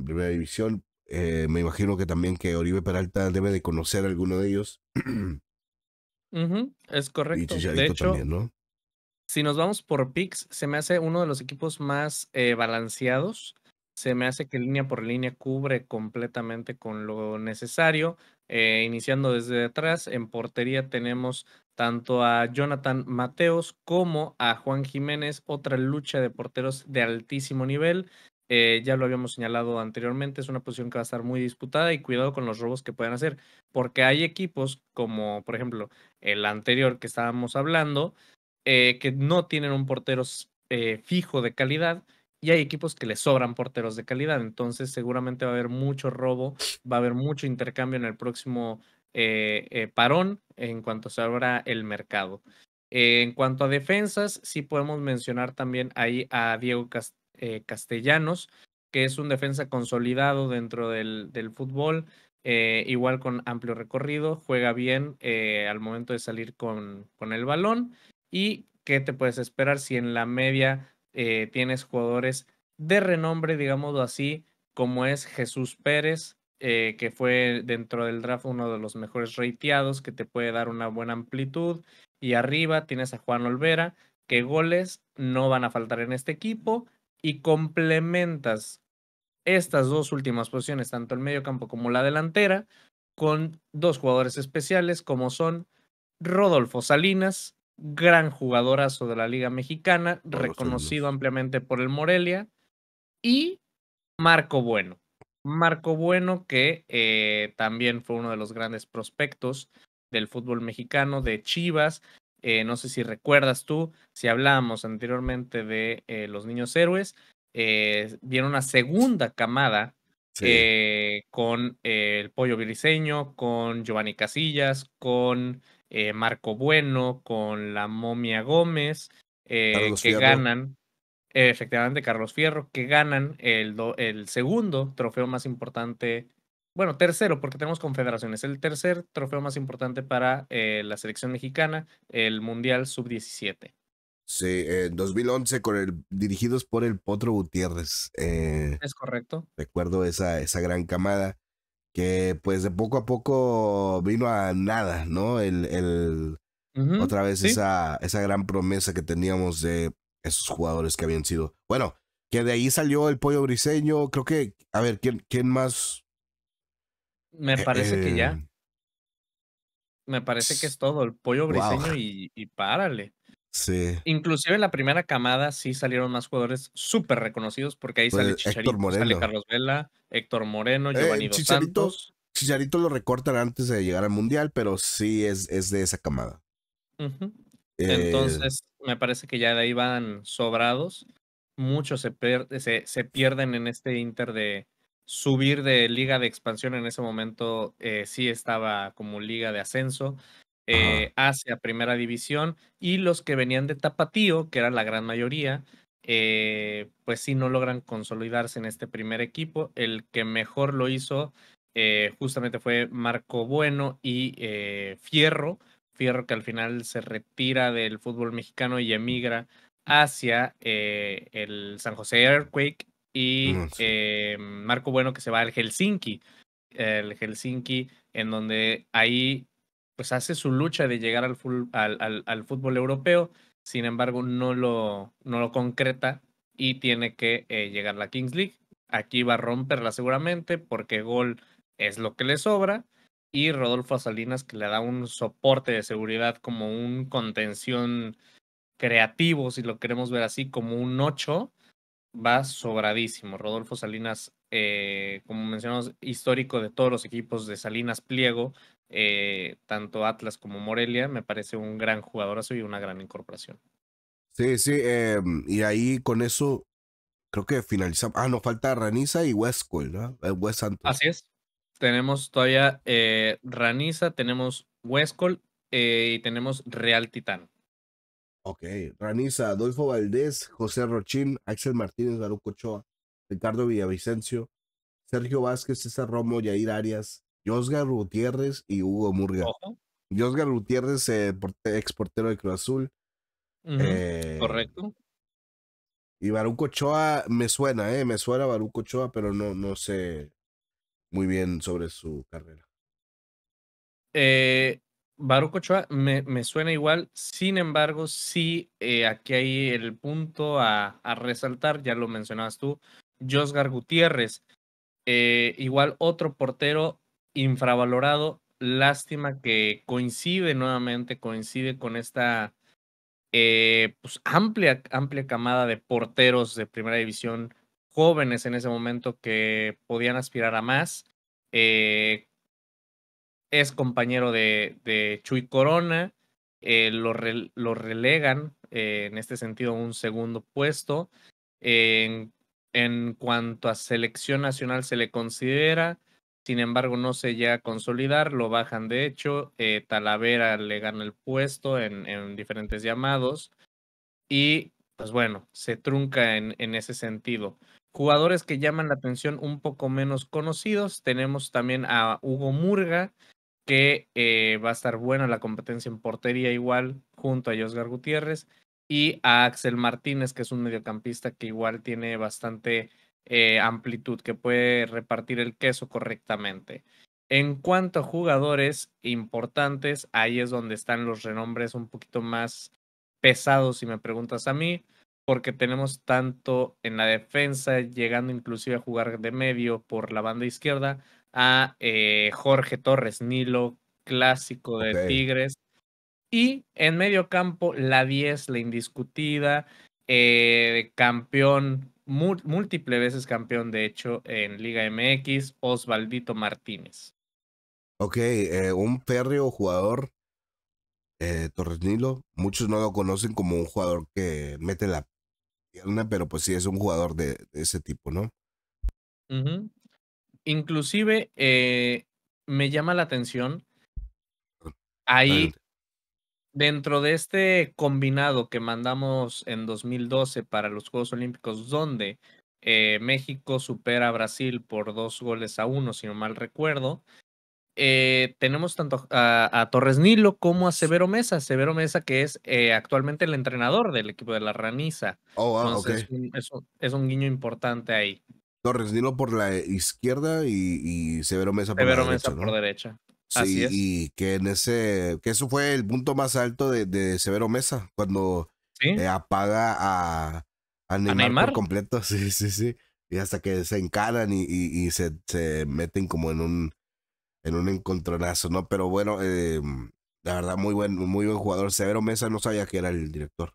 primera división. Eh, me imagino que también que Oribe Peralta debe de conocer a alguno de ellos. es correcto. Y de hecho, ¿no? Si nos vamos por picks, se me hace uno de los equipos más eh, balanceados. Se me hace que línea por línea cubre completamente con lo necesario. Eh, iniciando desde atrás, en portería tenemos tanto a Jonathan Mateos como a Juan Jiménez, otra lucha de porteros de altísimo nivel. Eh, ya lo habíamos señalado anteriormente, es una posición que va a estar muy disputada y cuidado con los robos que puedan hacer, porque hay equipos como, por ejemplo, el anterior que estábamos hablando, eh, que no tienen un portero eh, fijo de calidad y hay equipos que les sobran porteros de calidad. Entonces seguramente va a haber mucho robo, va a haber mucho intercambio en el próximo eh, parón en cuanto se abra el mercado. en cuanto a defensas, sí podemos mencionar también ahí a Diego Castellanos, que es un defensa consolidado dentro del, fútbol. igual con amplio recorrido, juega bien al momento de salir con, con el balón y qué te puedes esperar si en la media eh, tienes jugadores de renombre, digámoslo así, como es Jesús Pérez, eh, que fue dentro del draft uno de los mejores reiteados que te puede dar una buena amplitud. Y arriba tienes a Juan Olvera, que goles no van a faltar en este equipo y complementas estas dos últimas posiciones, tanto el medio campo como la delantera, con dos jugadores especiales como son Rodolfo Salinas gran jugadorazo de la Liga Mexicana, reconocido ampliamente por el Morelia, y Marco Bueno. Marco Bueno, que eh, también fue uno de los grandes prospectos del fútbol mexicano, de Chivas. Eh, no sé si recuerdas tú, si hablábamos anteriormente de eh, los niños héroes, viene una segunda camada con el Pollo Viriseño, con Giovanni Casillas, con eh, Marco Bueno, con la momia Gómez, eh, que ganan, efectivamente Carlos Fierro, que ganan el, el segundo trofeo más importante, bueno, tercero, porque tenemos confederaciones, el tercer trofeo más importante para eh, la selección mexicana, el Mundial Sub-17. Sí, en 2011 con el, dirigidos por el Potro Gutiérrez. es correcto. Recuerdo esa, esa gran camada que pues de poco a poco vino a nada, ¿no? El, el otra vez esa, esa gran promesa que teníamos de esos jugadores que habían sido. Bueno, que de ahí salió el pollo briseño, creo que, a ver, ¿quién, quién más? Me eh, parece que ya. Eh, Me parece que es todo, el pollo briseño y, y párale. Inclusive en la primera camada sí salieron más jugadores súper reconocidos porque ahí sale pues, Chicharito, sale Carlos Vela, Héctor Moreno, eh, Giovanni Dos lo recortan antes de llegar al Mundial, pero sí es, es de esa camada. Eh. Entonces, me parece que ya de ahí van sobrados. Muchos se, se, pierden en este Inter de subir de liga de expansión. En ese momento eh, sí estaba como liga de ascenso. Eh, hacia Primera División y los que venían de Tapatío, que era la gran mayoría, eh, pues sí no logran consolidarse en este primer equipo. El que mejor lo hizo eh, justamente fue Marco Bueno y Fierro, Fierro que al final se retira del fútbol mexicano y emigra hacia el San José Earthquake y mm, Marco Bueno que se va al Helsinki el Helsinki, en donde ahí pues hace su lucha de llegar al, al, fútbol europeo, sin embargo no lo, no lo concreta y tiene que llegar eh, llegar la Kings League. Aquí va a romperla seguramente porque gol es lo que le sobra y Rodolfo Salinas que le da un soporte de seguridad como un contención creativo, si lo queremos ver así, como un 8 va sobradísimo. Rodolfo Salinas, eh, como mencionamos, histórico de todos los equipos de Salinas Pliego, eh, tanto Atlas como Morelia, me parece un gran jugadorazo y una gran incorporación. Sí, sí, em, y ahí con eso creo que finalizamos. Ah, nos falta Raniza y Westcol, ¿no? Eh, West Santos. Así es. Tenemos todavía Raniza, tenemos Westcol y tenemos Real Titán. Ok. Raniza, Adolfo Valdés, José Rochín, Axel Martínez, Baruco Ochoa, Ricardo Villavicencio, Sergio Vázquez, César Romo, Yair Arias, Josgar Gutiérrez y Hugo Murga. Ojo. Josgar Gutiérrez, exportero eh, ex portero de Cruz Azul. Eh, correcto. Y Baruco Ochoa me suena, eh, me suena Baruco Ochoa, pero no, no sé muy bien sobre su carrera. Eh, Baruch Ochoa me, suena igual, sin embargo, sí, eh, aquí hay el punto a, resaltar, ya lo mencionabas tú, Josgar Gutiérrez, eh, igual otro portero infravalorado, lástima que coincide nuevamente, coincide con esta eh, pues, amplia, amplia camada de porteros de primera división jóvenes en ese momento que podían aspirar a más es compañero de, de Chuy Corona, eh, lo, relegan eh, en este sentido un segundo puesto. En, en, cuanto a selección nacional se le considera, sin embargo no se llega a consolidar, lo bajan de hecho, eh, Talavera le gana el puesto en, en diferentes llamados y pues bueno, se trunca en, en, ese sentido. Jugadores que llaman la atención un poco menos conocidos, tenemos también a Hugo Murga, que eh, va a estar buena la competencia en portería igual, junto a Josgar Gutiérrez, y a Axel Martínez, que es un mediocampista que igual tiene bastante eh, amplitud, que puede repartir el queso correctamente. En cuanto a jugadores importantes, ahí es donde están los renombres un poquito más pesados, si me preguntas a mí, porque tenemos tanto en la defensa, llegando inclusive a jugar de medio por la banda izquierda, a eh, Jorge Torres Nilo, clásico de Tigres. Y en medio campo, la 10, la indiscutida, eh, campeón, múltiple veces campeón, de hecho, en Liga MX, Osvaldito Martínez. Ok, eh, un férreo jugador, Torres Nilo. Muchos no lo conocen como un jugador que mete la pierna, pero pues sí es un jugador de, ese tipo, ¿no? Ajá inclusive eh, me llama la atención ah, ahí dentro de este combinado que mandamos en 2012 para los Juegos Olímpicos, donde eh, México supera a Brasil por dos goles a uno, si no mal recuerdo. Eh, tenemos tanto a, Torres Nilo como a Severo Mesa. Severo Mesa, que es actualmente el entrenador del equipo de la Raniza. Oh, es, un, guiño importante ahí. Torres Nilo por la izquierda y, Severo Mesa por la derecha. Así es. y que en ese, que eso fue el punto más alto de, Severo Mesa, cuando eh, apaga a, Neymar, Por completo, sí, sí, sí. Y hasta que se encaran y, se, meten como en un, en un encontronazo, ¿no? Pero bueno, eh, la verdad, muy buen, muy buen jugador. Severo Mesa no sabía que era el director.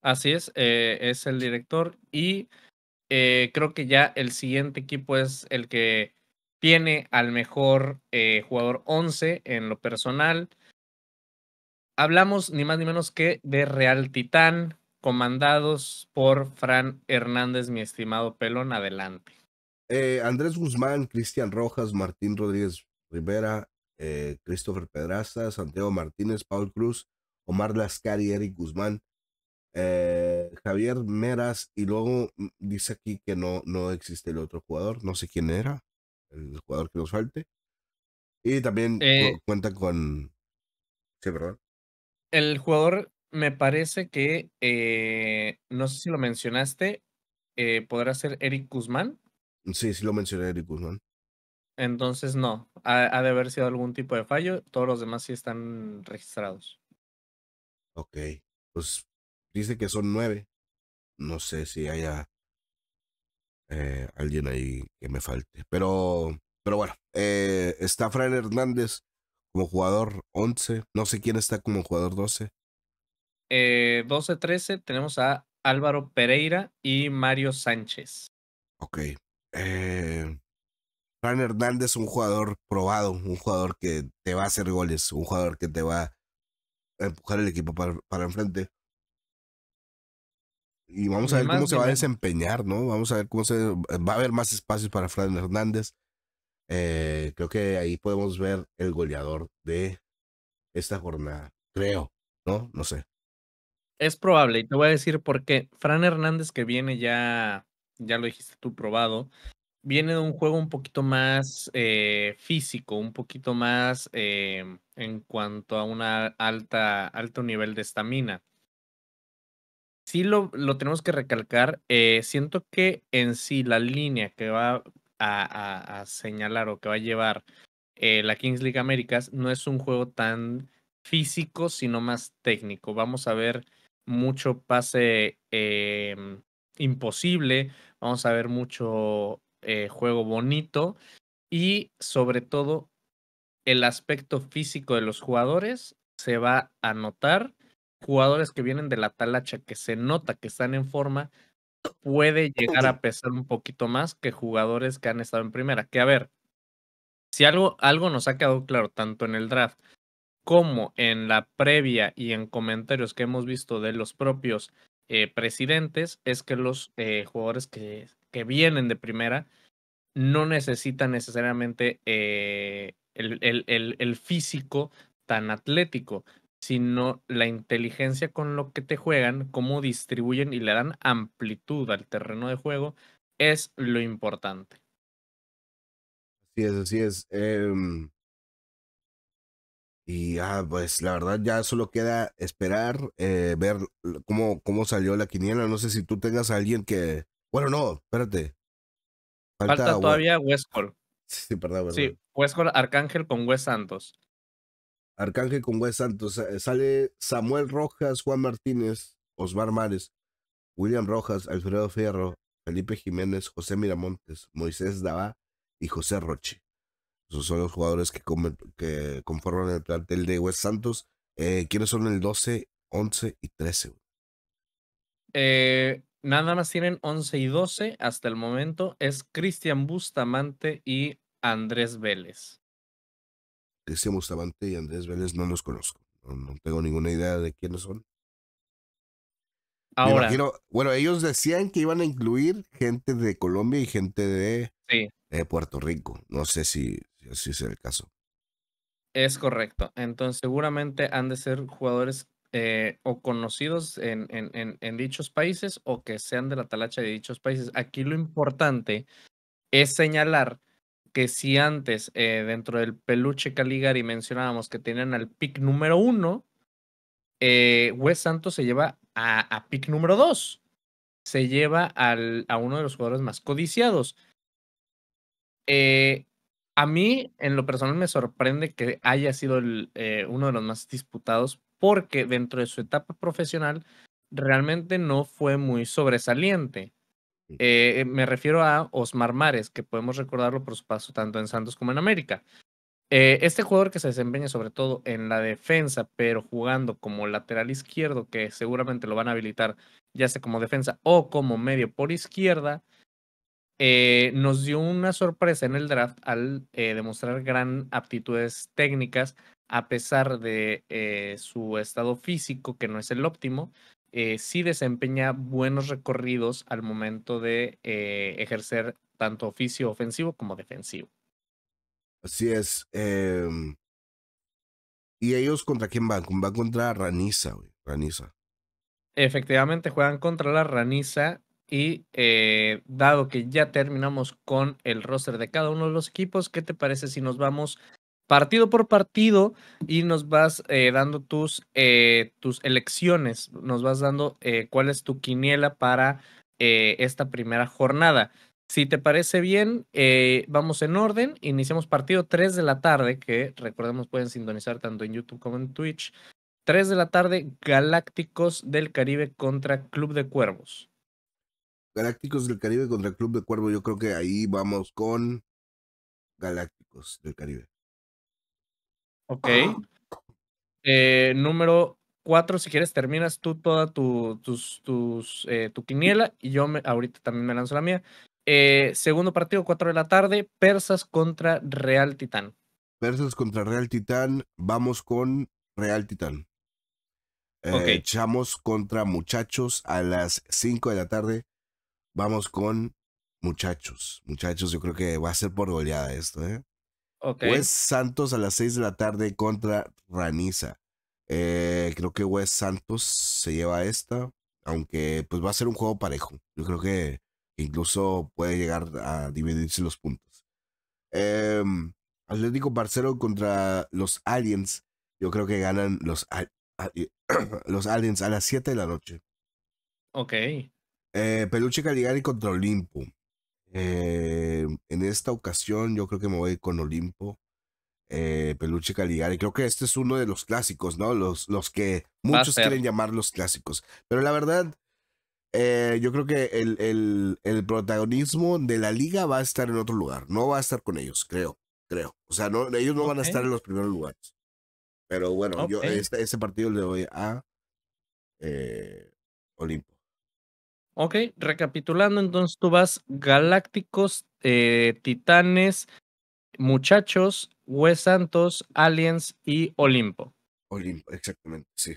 Así es, eh, es el director y eh, creo que ya el siguiente equipo es el que tiene al mejor eh, jugador 11 en lo personal. Hablamos ni más ni menos que de Real Titán, comandados por Fran Hernández, mi estimado Pelón, adelante. Eh, Andrés Guzmán, Cristian Rojas, Martín Rodríguez Rivera, Christopher Pedraza, Santiago Martínez, Paul Cruz, Omar Lascari, Eric Guzmán, eh, Javier Meras y luego mm, dice aquí que no, no existe el otro jugador, no sé quién era, el jugador que nos falte. Y también eh cuenta con... El jugador me parece que, eh, no sé si lo mencionaste, podrá ser Eric Guzmán. Sí, sí lo mencioné, Eric Guzmán. Entonces, no, ha, ha de haber sido algún tipo de fallo, todos los demás sí están registrados. Ok, pues Dice que son nueve. No sé si haya eh, alguien ahí que me falte. Pero, pero bueno, eh, está Fran Hernández como jugador once, No sé quién está como jugador doce Eh, 12-13 tenemos a Álvaro Pereira y Mario Sánchez. Ok. Eh, Fran Hernández, es un jugador probado, un jugador que te va a hacer goles, un jugador que te va a empujar el equipo para enfrente. Y vamos a ver cómo se va a desempeñar, ¿no? Vamos a ver cómo se va a haber más espacios para Fran Hernández. Eh, creo que ahí podemos ver el goleador de esta jornada. Creo, ¿no? No sé. Es probable, y te voy a decir por qué. Fran Hernández, que viene ya, ya lo dijiste tú probado, viene de un juego un poquito más eh, físico, un poquito más eh, en cuanto a un alto nivel de estamina sí lo, tenemos que recalcar. Eh, siento que en sí la línea que va a, señalar o que va a llevar eh, la Kings League Américas no es un juego tan físico, sino más técnico. Vamos a ver mucho pase eh, imposible, vamos a ver mucho juego bonito y sobre todo el aspecto físico de los jugadores se va a notar jugadores que vienen de la talacha que se nota que están en forma, puede llegar a pesar un poquito más que jugadores que han estado en primera. Que a ver, si algo, algo nos ha quedado claro, tanto en el draft como en la previa y en comentarios que hemos visto de los propios eh, presidentes, es que los eh, jugadores que, que, vienen de primera no necesitan necesariamente eh, el físico tan atlético sino la inteligencia con lo que te juegan, cómo distribuyen y le dan amplitud al terreno de juego, es lo importante. Así es, así es. Em. y ah, pues la verdad ya solo queda esperar, eh, ver cómo, cómo salió la quiniela. No sé si tú tengas alguien que... Bueno, no, espérate. Falta, todavía Westcall. Sí, perdón, perdón. Sí, Westcall Arcángel con West Santos. Arcángel con Wes Santos. Eh, sale Samuel Rojas, Juan Martínez, Osmar Mares, William Rojas, Alfredo Fierro, Felipe Jiménez, José Miramontes, Moisés Dava y José Roche. Esos son los jugadores que, conforman el plantel de West Santos. Eh, ¿Quiénes son el 12, 11 y 13? Eh, nada más tienen 11 y 12 hasta el momento. Es Cristian Bustamante y Andrés Vélez. Cristian Bustamante y Andrés Vélez no los conozco. No, tengo ninguna idea de quiénes son. Ahora. bueno, ellos decían que iban a incluir gente de Colombia y gente de, eh, Puerto Rico. No sé si, si es el caso. Es correcto. Entonces, seguramente han de ser jugadores eh, o conocidos en, en, en, dichos países o que sean de la talacha de dichos países. Aquí lo importante es señalar que si antes eh, dentro del peluche Caligari mencionábamos que tenían al pick número uno, eh, Wes Santos se lleva a, a pick número dos. Se lleva al, a uno de los jugadores más codiciados. Eh, a mí, en lo personal, me sorprende que haya sido el, eh, uno de los más disputados porque dentro de su etapa profesional realmente no fue muy sobresaliente. Eh, eh, me refiero a Osmar Mares, que podemos recordarlo por su paso tanto en Santos como en América. Eh, este jugador que se desempeña sobre todo en la defensa, pero jugando como lateral izquierdo, que seguramente lo van a habilitar ya sea como defensa o como medio por izquierda, nos dio una sorpresa en el draft al demostrar gran aptitudes técnicas a pesar de su estado físico, que no es el óptimo, si eh, sí desempeña buenos recorridos al momento de eh, ejercer tanto oficio ofensivo como defensivo. Así es. Em. ¿Y ellos contra quién van? Van contra Raniza, Raniza. Efectivamente, juegan contra la Raniza. Y eh, dado que ya terminamos con el roster de cada uno de los equipos, ¿qué te parece si nos vamos partido por partido y nos vas eh, dando tus, eh, tus elecciones, nos vas dando eh, cuál es tu quiniela para esta primera jornada. Si te parece bien, vamos en orden. Iniciamos partido 3 de la tarde, que recordemos pueden sintonizar tanto en YouTube como en Twitch. 3 de la tarde, Galácticos del Caribe contra Club de Cuervos. Galácticos del Caribe contra Club de Cuervos, yo creo que ahí vamos con Galácticos del Caribe. Ok. Eh, número cuatro, si quieres, terminas tú toda tu, tus, tus, eh, tu quiniela y yo me, ahorita también me lanzo la mía. Eh, segundo partido, cuatro de la tarde, Persas contra Real Titán. Persas contra Real Titán, vamos con Real Titán. Okay. Echamos contra Muchachos a las cinco de la tarde, vamos con Muchachos. Muchachos, yo creo que va a ser por goleada esto, ¿eh? Okay. West Santos a las 6 de la tarde contra Raniza. Eh, creo que West Santos se lleva esta, aunque pues va a ser un juego parejo. Yo creo que incluso puede llegar a dividirse los puntos. Em, Atlético Parcero contra los Aliens. Yo creo que ganan los, los Aliens a las 7 de la noche. Ok. Eh, Peluche Caligari contra Olimpo. Eh, en esta ocasión yo creo que me voy con Olimpo, eh, Peluche Caligari. Creo que este es uno de los clásicos, ¿no? Los, los que muchos quieren llamar los clásicos. Pero la verdad, eh, yo creo que el, el, el, protagonismo de la liga va a estar en otro lugar. No va a estar con ellos, creo. Creo. O sea, no, ellos no van a estar en los primeros lugares. Pero bueno, yo este, partido le doy a eh, Olimpo. Ok, recapitulando, entonces tú vas Galácticos, eh, Titanes, Muchachos, Hues Santos, Aliens y Olimpo. Olimpo, exactamente, sí.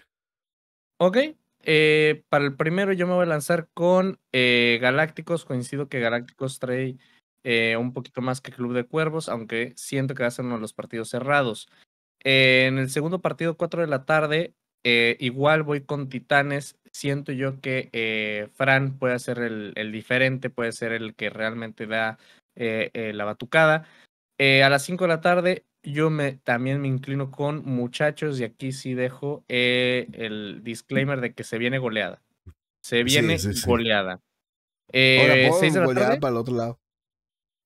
Ok, eh, para el primero yo me voy a lanzar con eh, Galácticos. Coincido que Galácticos trae un poquito más que Club de Cuervos, aunque siento que va a ser uno de los partidos cerrados. en el segundo partido, 4 de la tarde, igual voy con Titanes siento yo que eh, Fran puede ser el, diferente, puede ser el que realmente da eh, eh, la batucada. a las 5 de la tarde yo me, también me inclino con muchachos y aquí sí dejo el disclaimer de que se viene goleada. Se viene goleada. Eh, Ahora, de para el otro lado.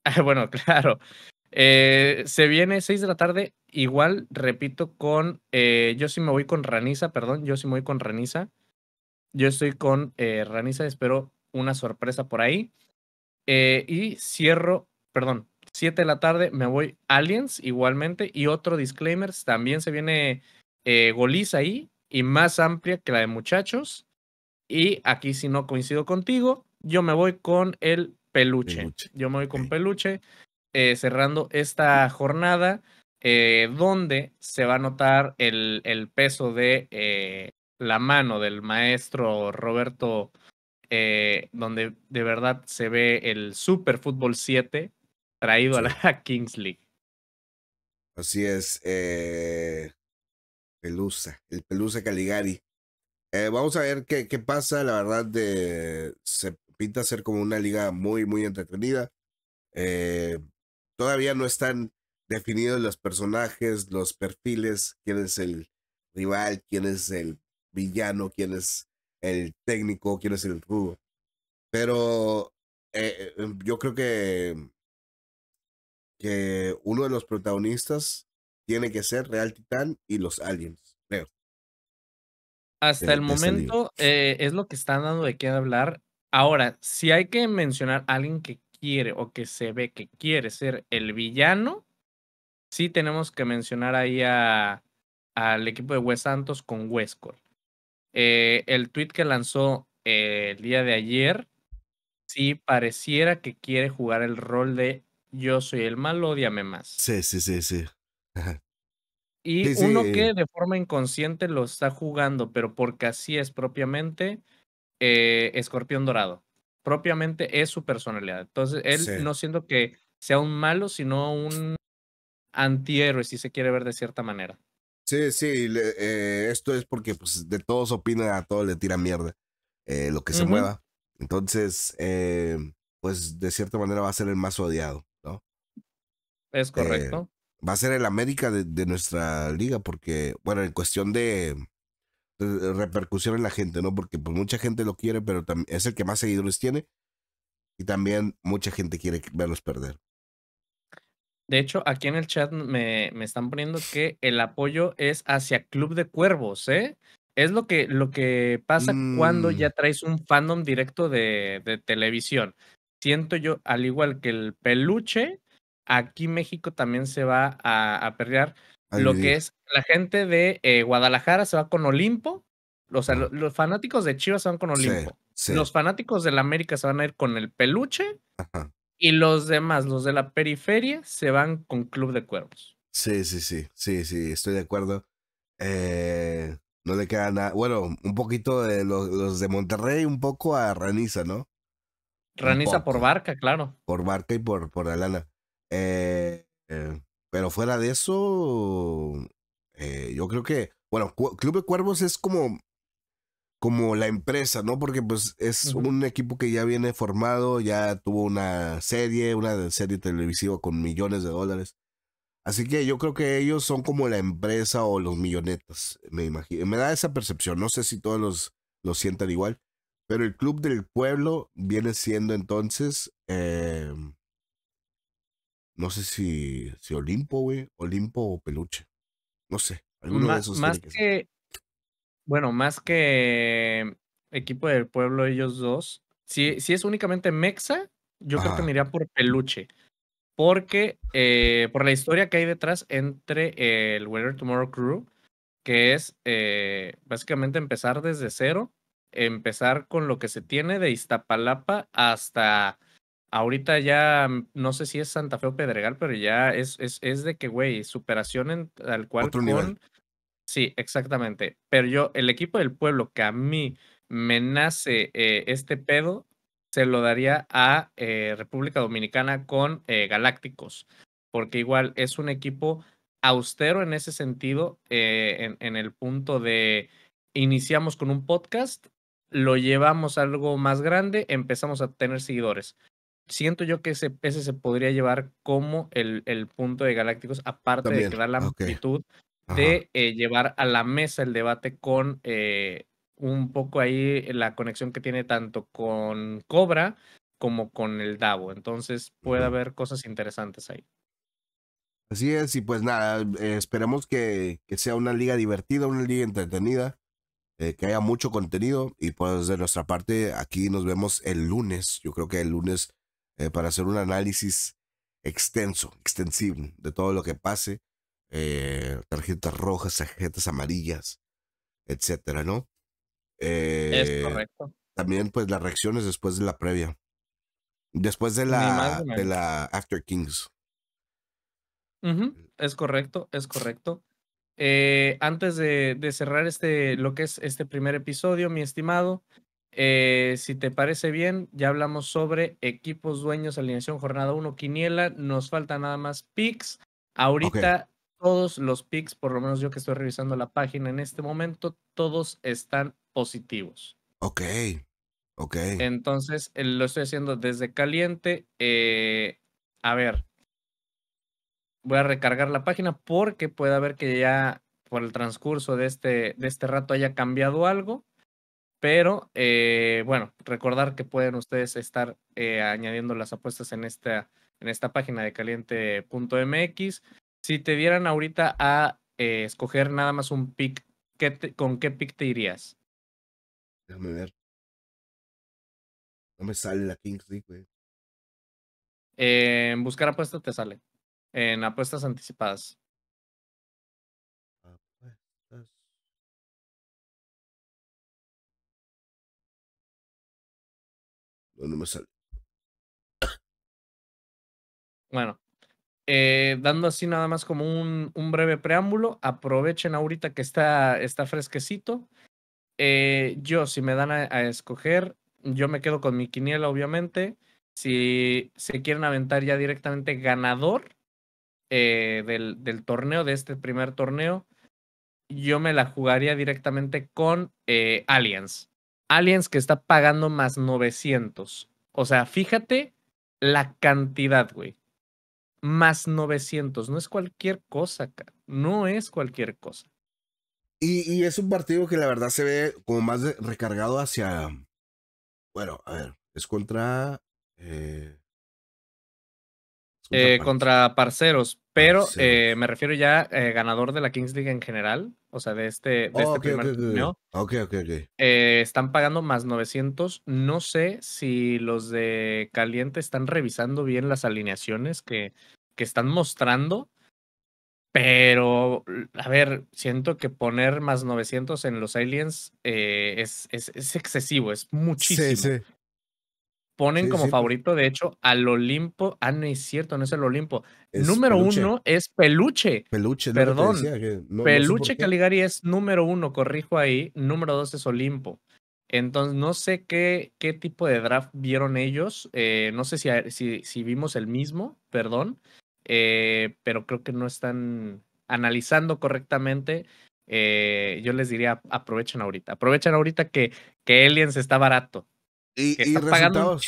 bueno, claro. se viene 6 de la tarde, igual, repito, con... yo sí me voy con Raniza, perdón, yo sí me voy con Raniza. Yo estoy con eh, Ranisa, espero una sorpresa por ahí. Eh, y cierro, perdón, 7 de la tarde me voy Aliens igualmente. Y otro disclaimer, también se viene eh, ahí y más amplia que la de muchachos. Y aquí si no coincido contigo, yo me voy con el peluche. Yo me voy con peluche, eh, cerrando esta jornada donde se va a notar el, el peso de la mano del maestro Roberto, eh, donde de verdad se ve el Super Fútbol 7 traído a la Kings League. Así es, eh, Pelusa, el Pelusa Caligari. Eh, vamos a ver qué, qué pasa, la verdad de, se pinta ser como una liga muy, muy entretenida. todavía no están definidos los personajes, los perfiles, quién es el rival, quién es el villano, quién es el técnico, quién es el rudo. Pero eh, eh, yo creo que, que uno de los protagonistas tiene que ser Real Titán y los aliens, Hasta el momento eh, es lo que están dando de qué hablar. Ahora, si hay que mencionar a alguien que quiere o que se ve que quiere ser el villano, sí tenemos que mencionar ahí a, al equipo de Wes Santos con huesco. Eh, el tweet que lanzó eh, el día de ayer, sí pareciera que quiere jugar el rol de yo soy el malo, odiame más. Sí, sí, sí, sí. y uno eh. que de forma inconsciente lo está jugando, pero porque así es propiamente Escorpión Dorado. Propiamente es su personalidad. Entonces, él no siento que sea un malo, sino un antihéroe, si se quiere ver de cierta manera. Sí, sí, eh, esto es porque pues, de todos opina, a todos le tira mierda eh, lo que se mueva. Entonces, em, pues de cierta manera va a ser el más odiado, ¿no? Es eh, correcto. va a ser el América de, nuestra liga porque, bueno, en cuestión de, repercusión en la gente, ¿no? Porque pues mucha gente lo quiere, pero es el que más seguidores tiene y también mucha gente quiere verlos perder. De hecho, aquí en el chat me, están poniendo que el apoyo es hacia Club de Cuervos, ¿eh? Es lo que, lo que pasa cuando mm. ya traes un fandom directo de, televisión. Siento yo, al igual que el peluche, aquí México también se va a, a lo que es la gente de eh, Guadalajara se va con Olimpo. O los fanáticos de Chivas se van con Olimpo. Los fanáticos de la América se van a ir con el peluche. Ajá y los demás, los de la periferia, se van con Club de Cuervos. Sí, sí, sí, sí, sí, estoy de acuerdo. Eh, no le queda nada. Bueno, un poquito de los, de Monterrey, un poco a Raniza, ¿no? Raniza por barca, claro. Por barca y por, por la lana. Eh, eh, pero fuera de eso, yo creo que, bueno, Club de Cuervos es como como la empresa, ¿no? Porque pues es un equipo que ya viene formado, ya tuvo una serie, una serie televisiva con millones de dólares. Así que yo creo que ellos son como la empresa o los millonetas, me imagino. Me da esa percepción, no sé si todos los lo sientan igual, pero el club del pueblo viene siendo entonces, eh, no sé si, Olimpo, güey, Olimpo o Peluche, no sé. Alguno más, de esos que bueno, más que equipo del pueblo, ellos dos. Si, si es únicamente Mexa, yo creo que me iría por Peluche. Porque eh, por la historia que hay detrás entre el Weather Tomorrow Crew, que es eh, básicamente empezar desde cero, empezar con lo que se tiene de Iztapalapa hasta ahorita ya, mm, no sé si es Santa Fe o Pedregal, pero ya es, es, es de que, güey, superación en, al cual con Sí, exactamente. Pero yo, el equipo del pueblo que a mí me nace eh, este pedo, se lo daría a eh, República Dominicana con eh, Galácticos, porque igual es un equipo austero en ese sentido, en, el punto de iniciamos con un podcast, lo llevamos algo más grande, empezamos a tener seguidores siento yo que ese, ese se podría llevar como el, punto de Galácticos, aparte de que da la amplitud de eh, llevar a la mesa el debate con eh, un poco ahí la conexión que tiene tanto con Cobra como con el Davo. Entonces puede haber cosas interesantes ahí. Así es, y pues nada, eh, esperemos que, sea una liga divertida, una liga entretenida, que haya mucho contenido y pues de nuestra parte aquí nos vemos el lunes, yo creo que el lunes para hacer un análisis extenso, extensivo de todo lo que pase eh, tarjetas rojas, tarjetas amarillas, etcétera, ¿no? es eh, correcto. También, pues, las reacciones después de la previa. Después de la, de la After Kings. Es correcto, es correcto. Eh, antes de, cerrar este, lo que es este primer episodio, mi estimado, si te parece bien, ya hablamos sobre equipos dueños, alineación jornada 1, quiniela, nos falta nada más picks. Ahorita todos los picks, por lo menos yo que estoy revisando la página en este momento, todos están positivos. Ok, ok. Entonces, eh, lo estoy haciendo desde caliente. Eh, a ver, voy a recargar la página porque puede haber que ya por el transcurso de este, de este rato haya cambiado algo. Pero eh, bueno, recordar que pueden ustedes estar añadiendo las apuestas en esta, en esta página de caliente.mx. Si te dieran ahorita a eh, escoger nada más un pick, ¿con qué pick te irías? Déjame ver. No me sale la Kings güey. en buscar apuestas te sale. En apuestas anticipadas. Apuestas. no me sale. Bueno, eh, dando así nada más como un, breve preámbulo, aprovechen ahorita que está, está fresquecito. Eh, yo, si me dan a, escoger, yo me quedo con mi quiniela, obviamente. Si se quieren aventar ya directamente ganador eh, del, torneo, de este primer torneo, yo me la jugaría directamente con Aliens. Aliens que está pagando más 900. O sea, fíjate la cantidad, güey más 900. No es cualquier cosa, no es cualquier cosa. Y, es un partido que la verdad se ve como más recargado hacia. Bueno, a ver, es contra. Eh, eh, contra, parceros. Pero eh, me refiero ya eh, ganador de la Kings League en general, o sea, de este, de este primer okay, Okay, eh, están pagando más 900. No sé si los de Caliente están revisando bien las alineaciones que, que están mostrando, pero, a ver, siento que poner más 900 en los aliens eh, es, es, es, excesivo, es muchísimo. Sí, sí ponen como pues. favorito, de hecho, al Olimpo. Ah, no es cierto, no es el Olimpo. número uno es Peluche. Peluche, perdón. peluche Caligari es número uno, corrijo ahí. Número dos es Olimpo. Entonces, no sé qué, qué tipo de draft vieron ellos. Eh, no sé si, si, vimos el mismo, perdón. Eh, pero creo que no están analizando correctamente. Eh, yo les diría, aprovechen ahorita. Aprovechen ahorita que, que Aliens está barato. Y, resultados,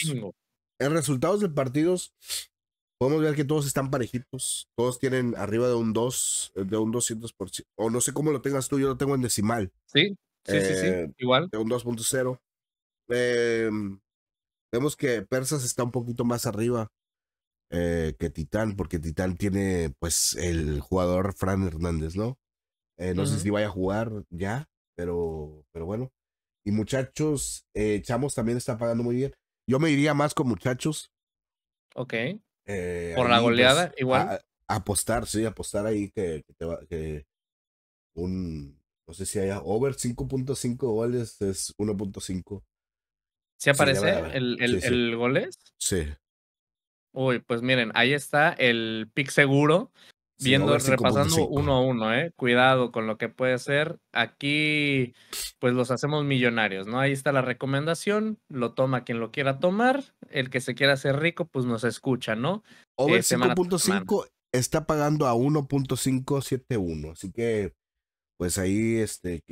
en resultados de partidos, podemos ver que todos están parejitos. Todos tienen arriba de un 2, de un 200%. O no sé cómo lo tengas tú, yo lo tengo en decimal. Sí, sí, sí, sí, eh, igual. De un 2.0. Eh, em, vemos que Persas está un poquito más arriba eh, que Titán, porque Titán tiene, pues, el jugador Fran Hernández, ¿no? Eh, no sé si vaya a jugar ya, pero, pero bueno. Y muchachos, eh, Chamos también está pagando muy bien. Yo me iría más con muchachos. Ok. Eh, Por la pues, goleada, igual. apostar, sí, apostar ahí que, un, no sé si haya over 5.5 goles, es 1.5. ¿Se aparece el, el, goles? Sí. Uy, pues miren, ahí está el pick seguro viendo, repasando uno a uno, ¿eh? Cuidado con lo que puede ser. Aquí, pues los hacemos millonarios, ¿no? Ahí está la recomendación, lo toma quien lo quiera tomar, el que se quiera hacer rico, pues nos escucha, ¿no? Over eh, 5.5 está pagando a 1.571, así que, pues ahí, este,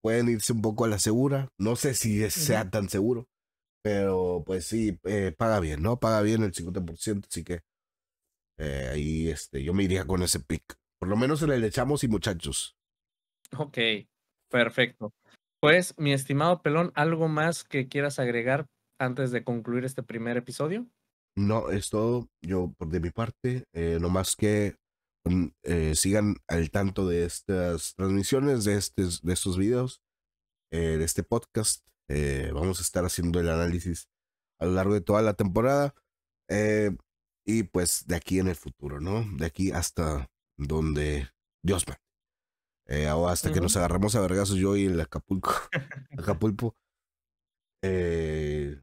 pueden irse un poco a la segura. No sé si sea tan seguro, pero pues sí, eh, paga bien, ¿no? Paga bien el 50%, así que eh, ahí este, yo me iría con ese pick. Por lo menos se le echamos y muchachos. Ok, perfecto. Pues, mi estimado Pelón, ¿algo más que quieras agregar antes de concluir este primer episodio? No, es todo. Yo, por de mi parte, eh, no más que mm, eh, sigan al tanto de estas transmisiones, de, este de estos videos, eh, de este podcast. vamos a estar haciendo el análisis a lo largo de toda la temporada y pues de aquí en el futuro, ¿no? De aquí hasta donde Dios va. Eh, o hasta que nos agarramos a vergazos yo y el Acapulco. Acapulco. Eh,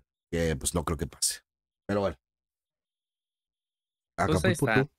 pues no creo que pase. Pero bueno. Pues, Acapulco.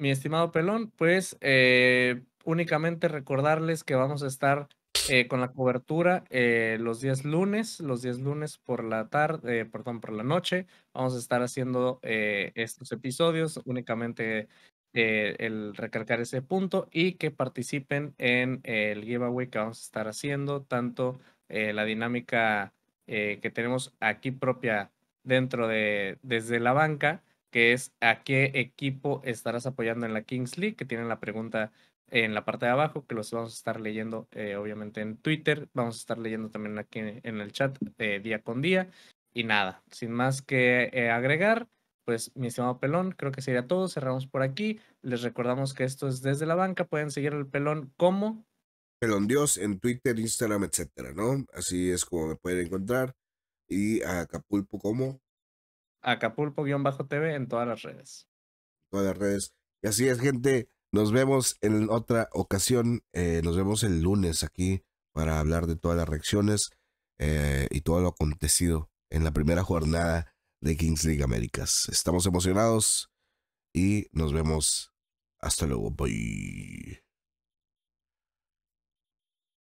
Mi estimado Pelón, pues eh, únicamente recordarles que vamos a estar eh, con la cobertura eh, los días lunes, los días lunes por la tarde, eh, perdón, por la noche. Vamos a estar haciendo estos episodios, únicamente el recargar ese punto y que participen en el giveaway que vamos a estar haciendo, tanto la dinámica que tenemos aquí propia dentro de, desde la banca, que es a qué equipo estarás apoyando en la Kings League, que tienen la pregunta en la parte de abajo, que los vamos a estar leyendo eh, obviamente en Twitter, vamos a estar leyendo también aquí en el chat eh, día con día. Y nada, sin más que eh, agregar, pues mi estimado Pelón, creo que sería todo, cerramos por aquí, les recordamos que esto es desde la banca, pueden seguir al Pelón como... Pelón Dios en Twitter, Instagram, etcétera, ¿no? Así es como me pueden encontrar. Y a Acapulpo como... Acapulpo-TV en todas las redes. Todas las redes. Y así es, gente. Nos vemos en otra ocasión. Eh, nos vemos el lunes aquí para hablar de todas las reacciones eh, y todo lo acontecido en la primera jornada de Kings League Américas. Estamos emocionados y nos vemos. Hasta luego. Bye.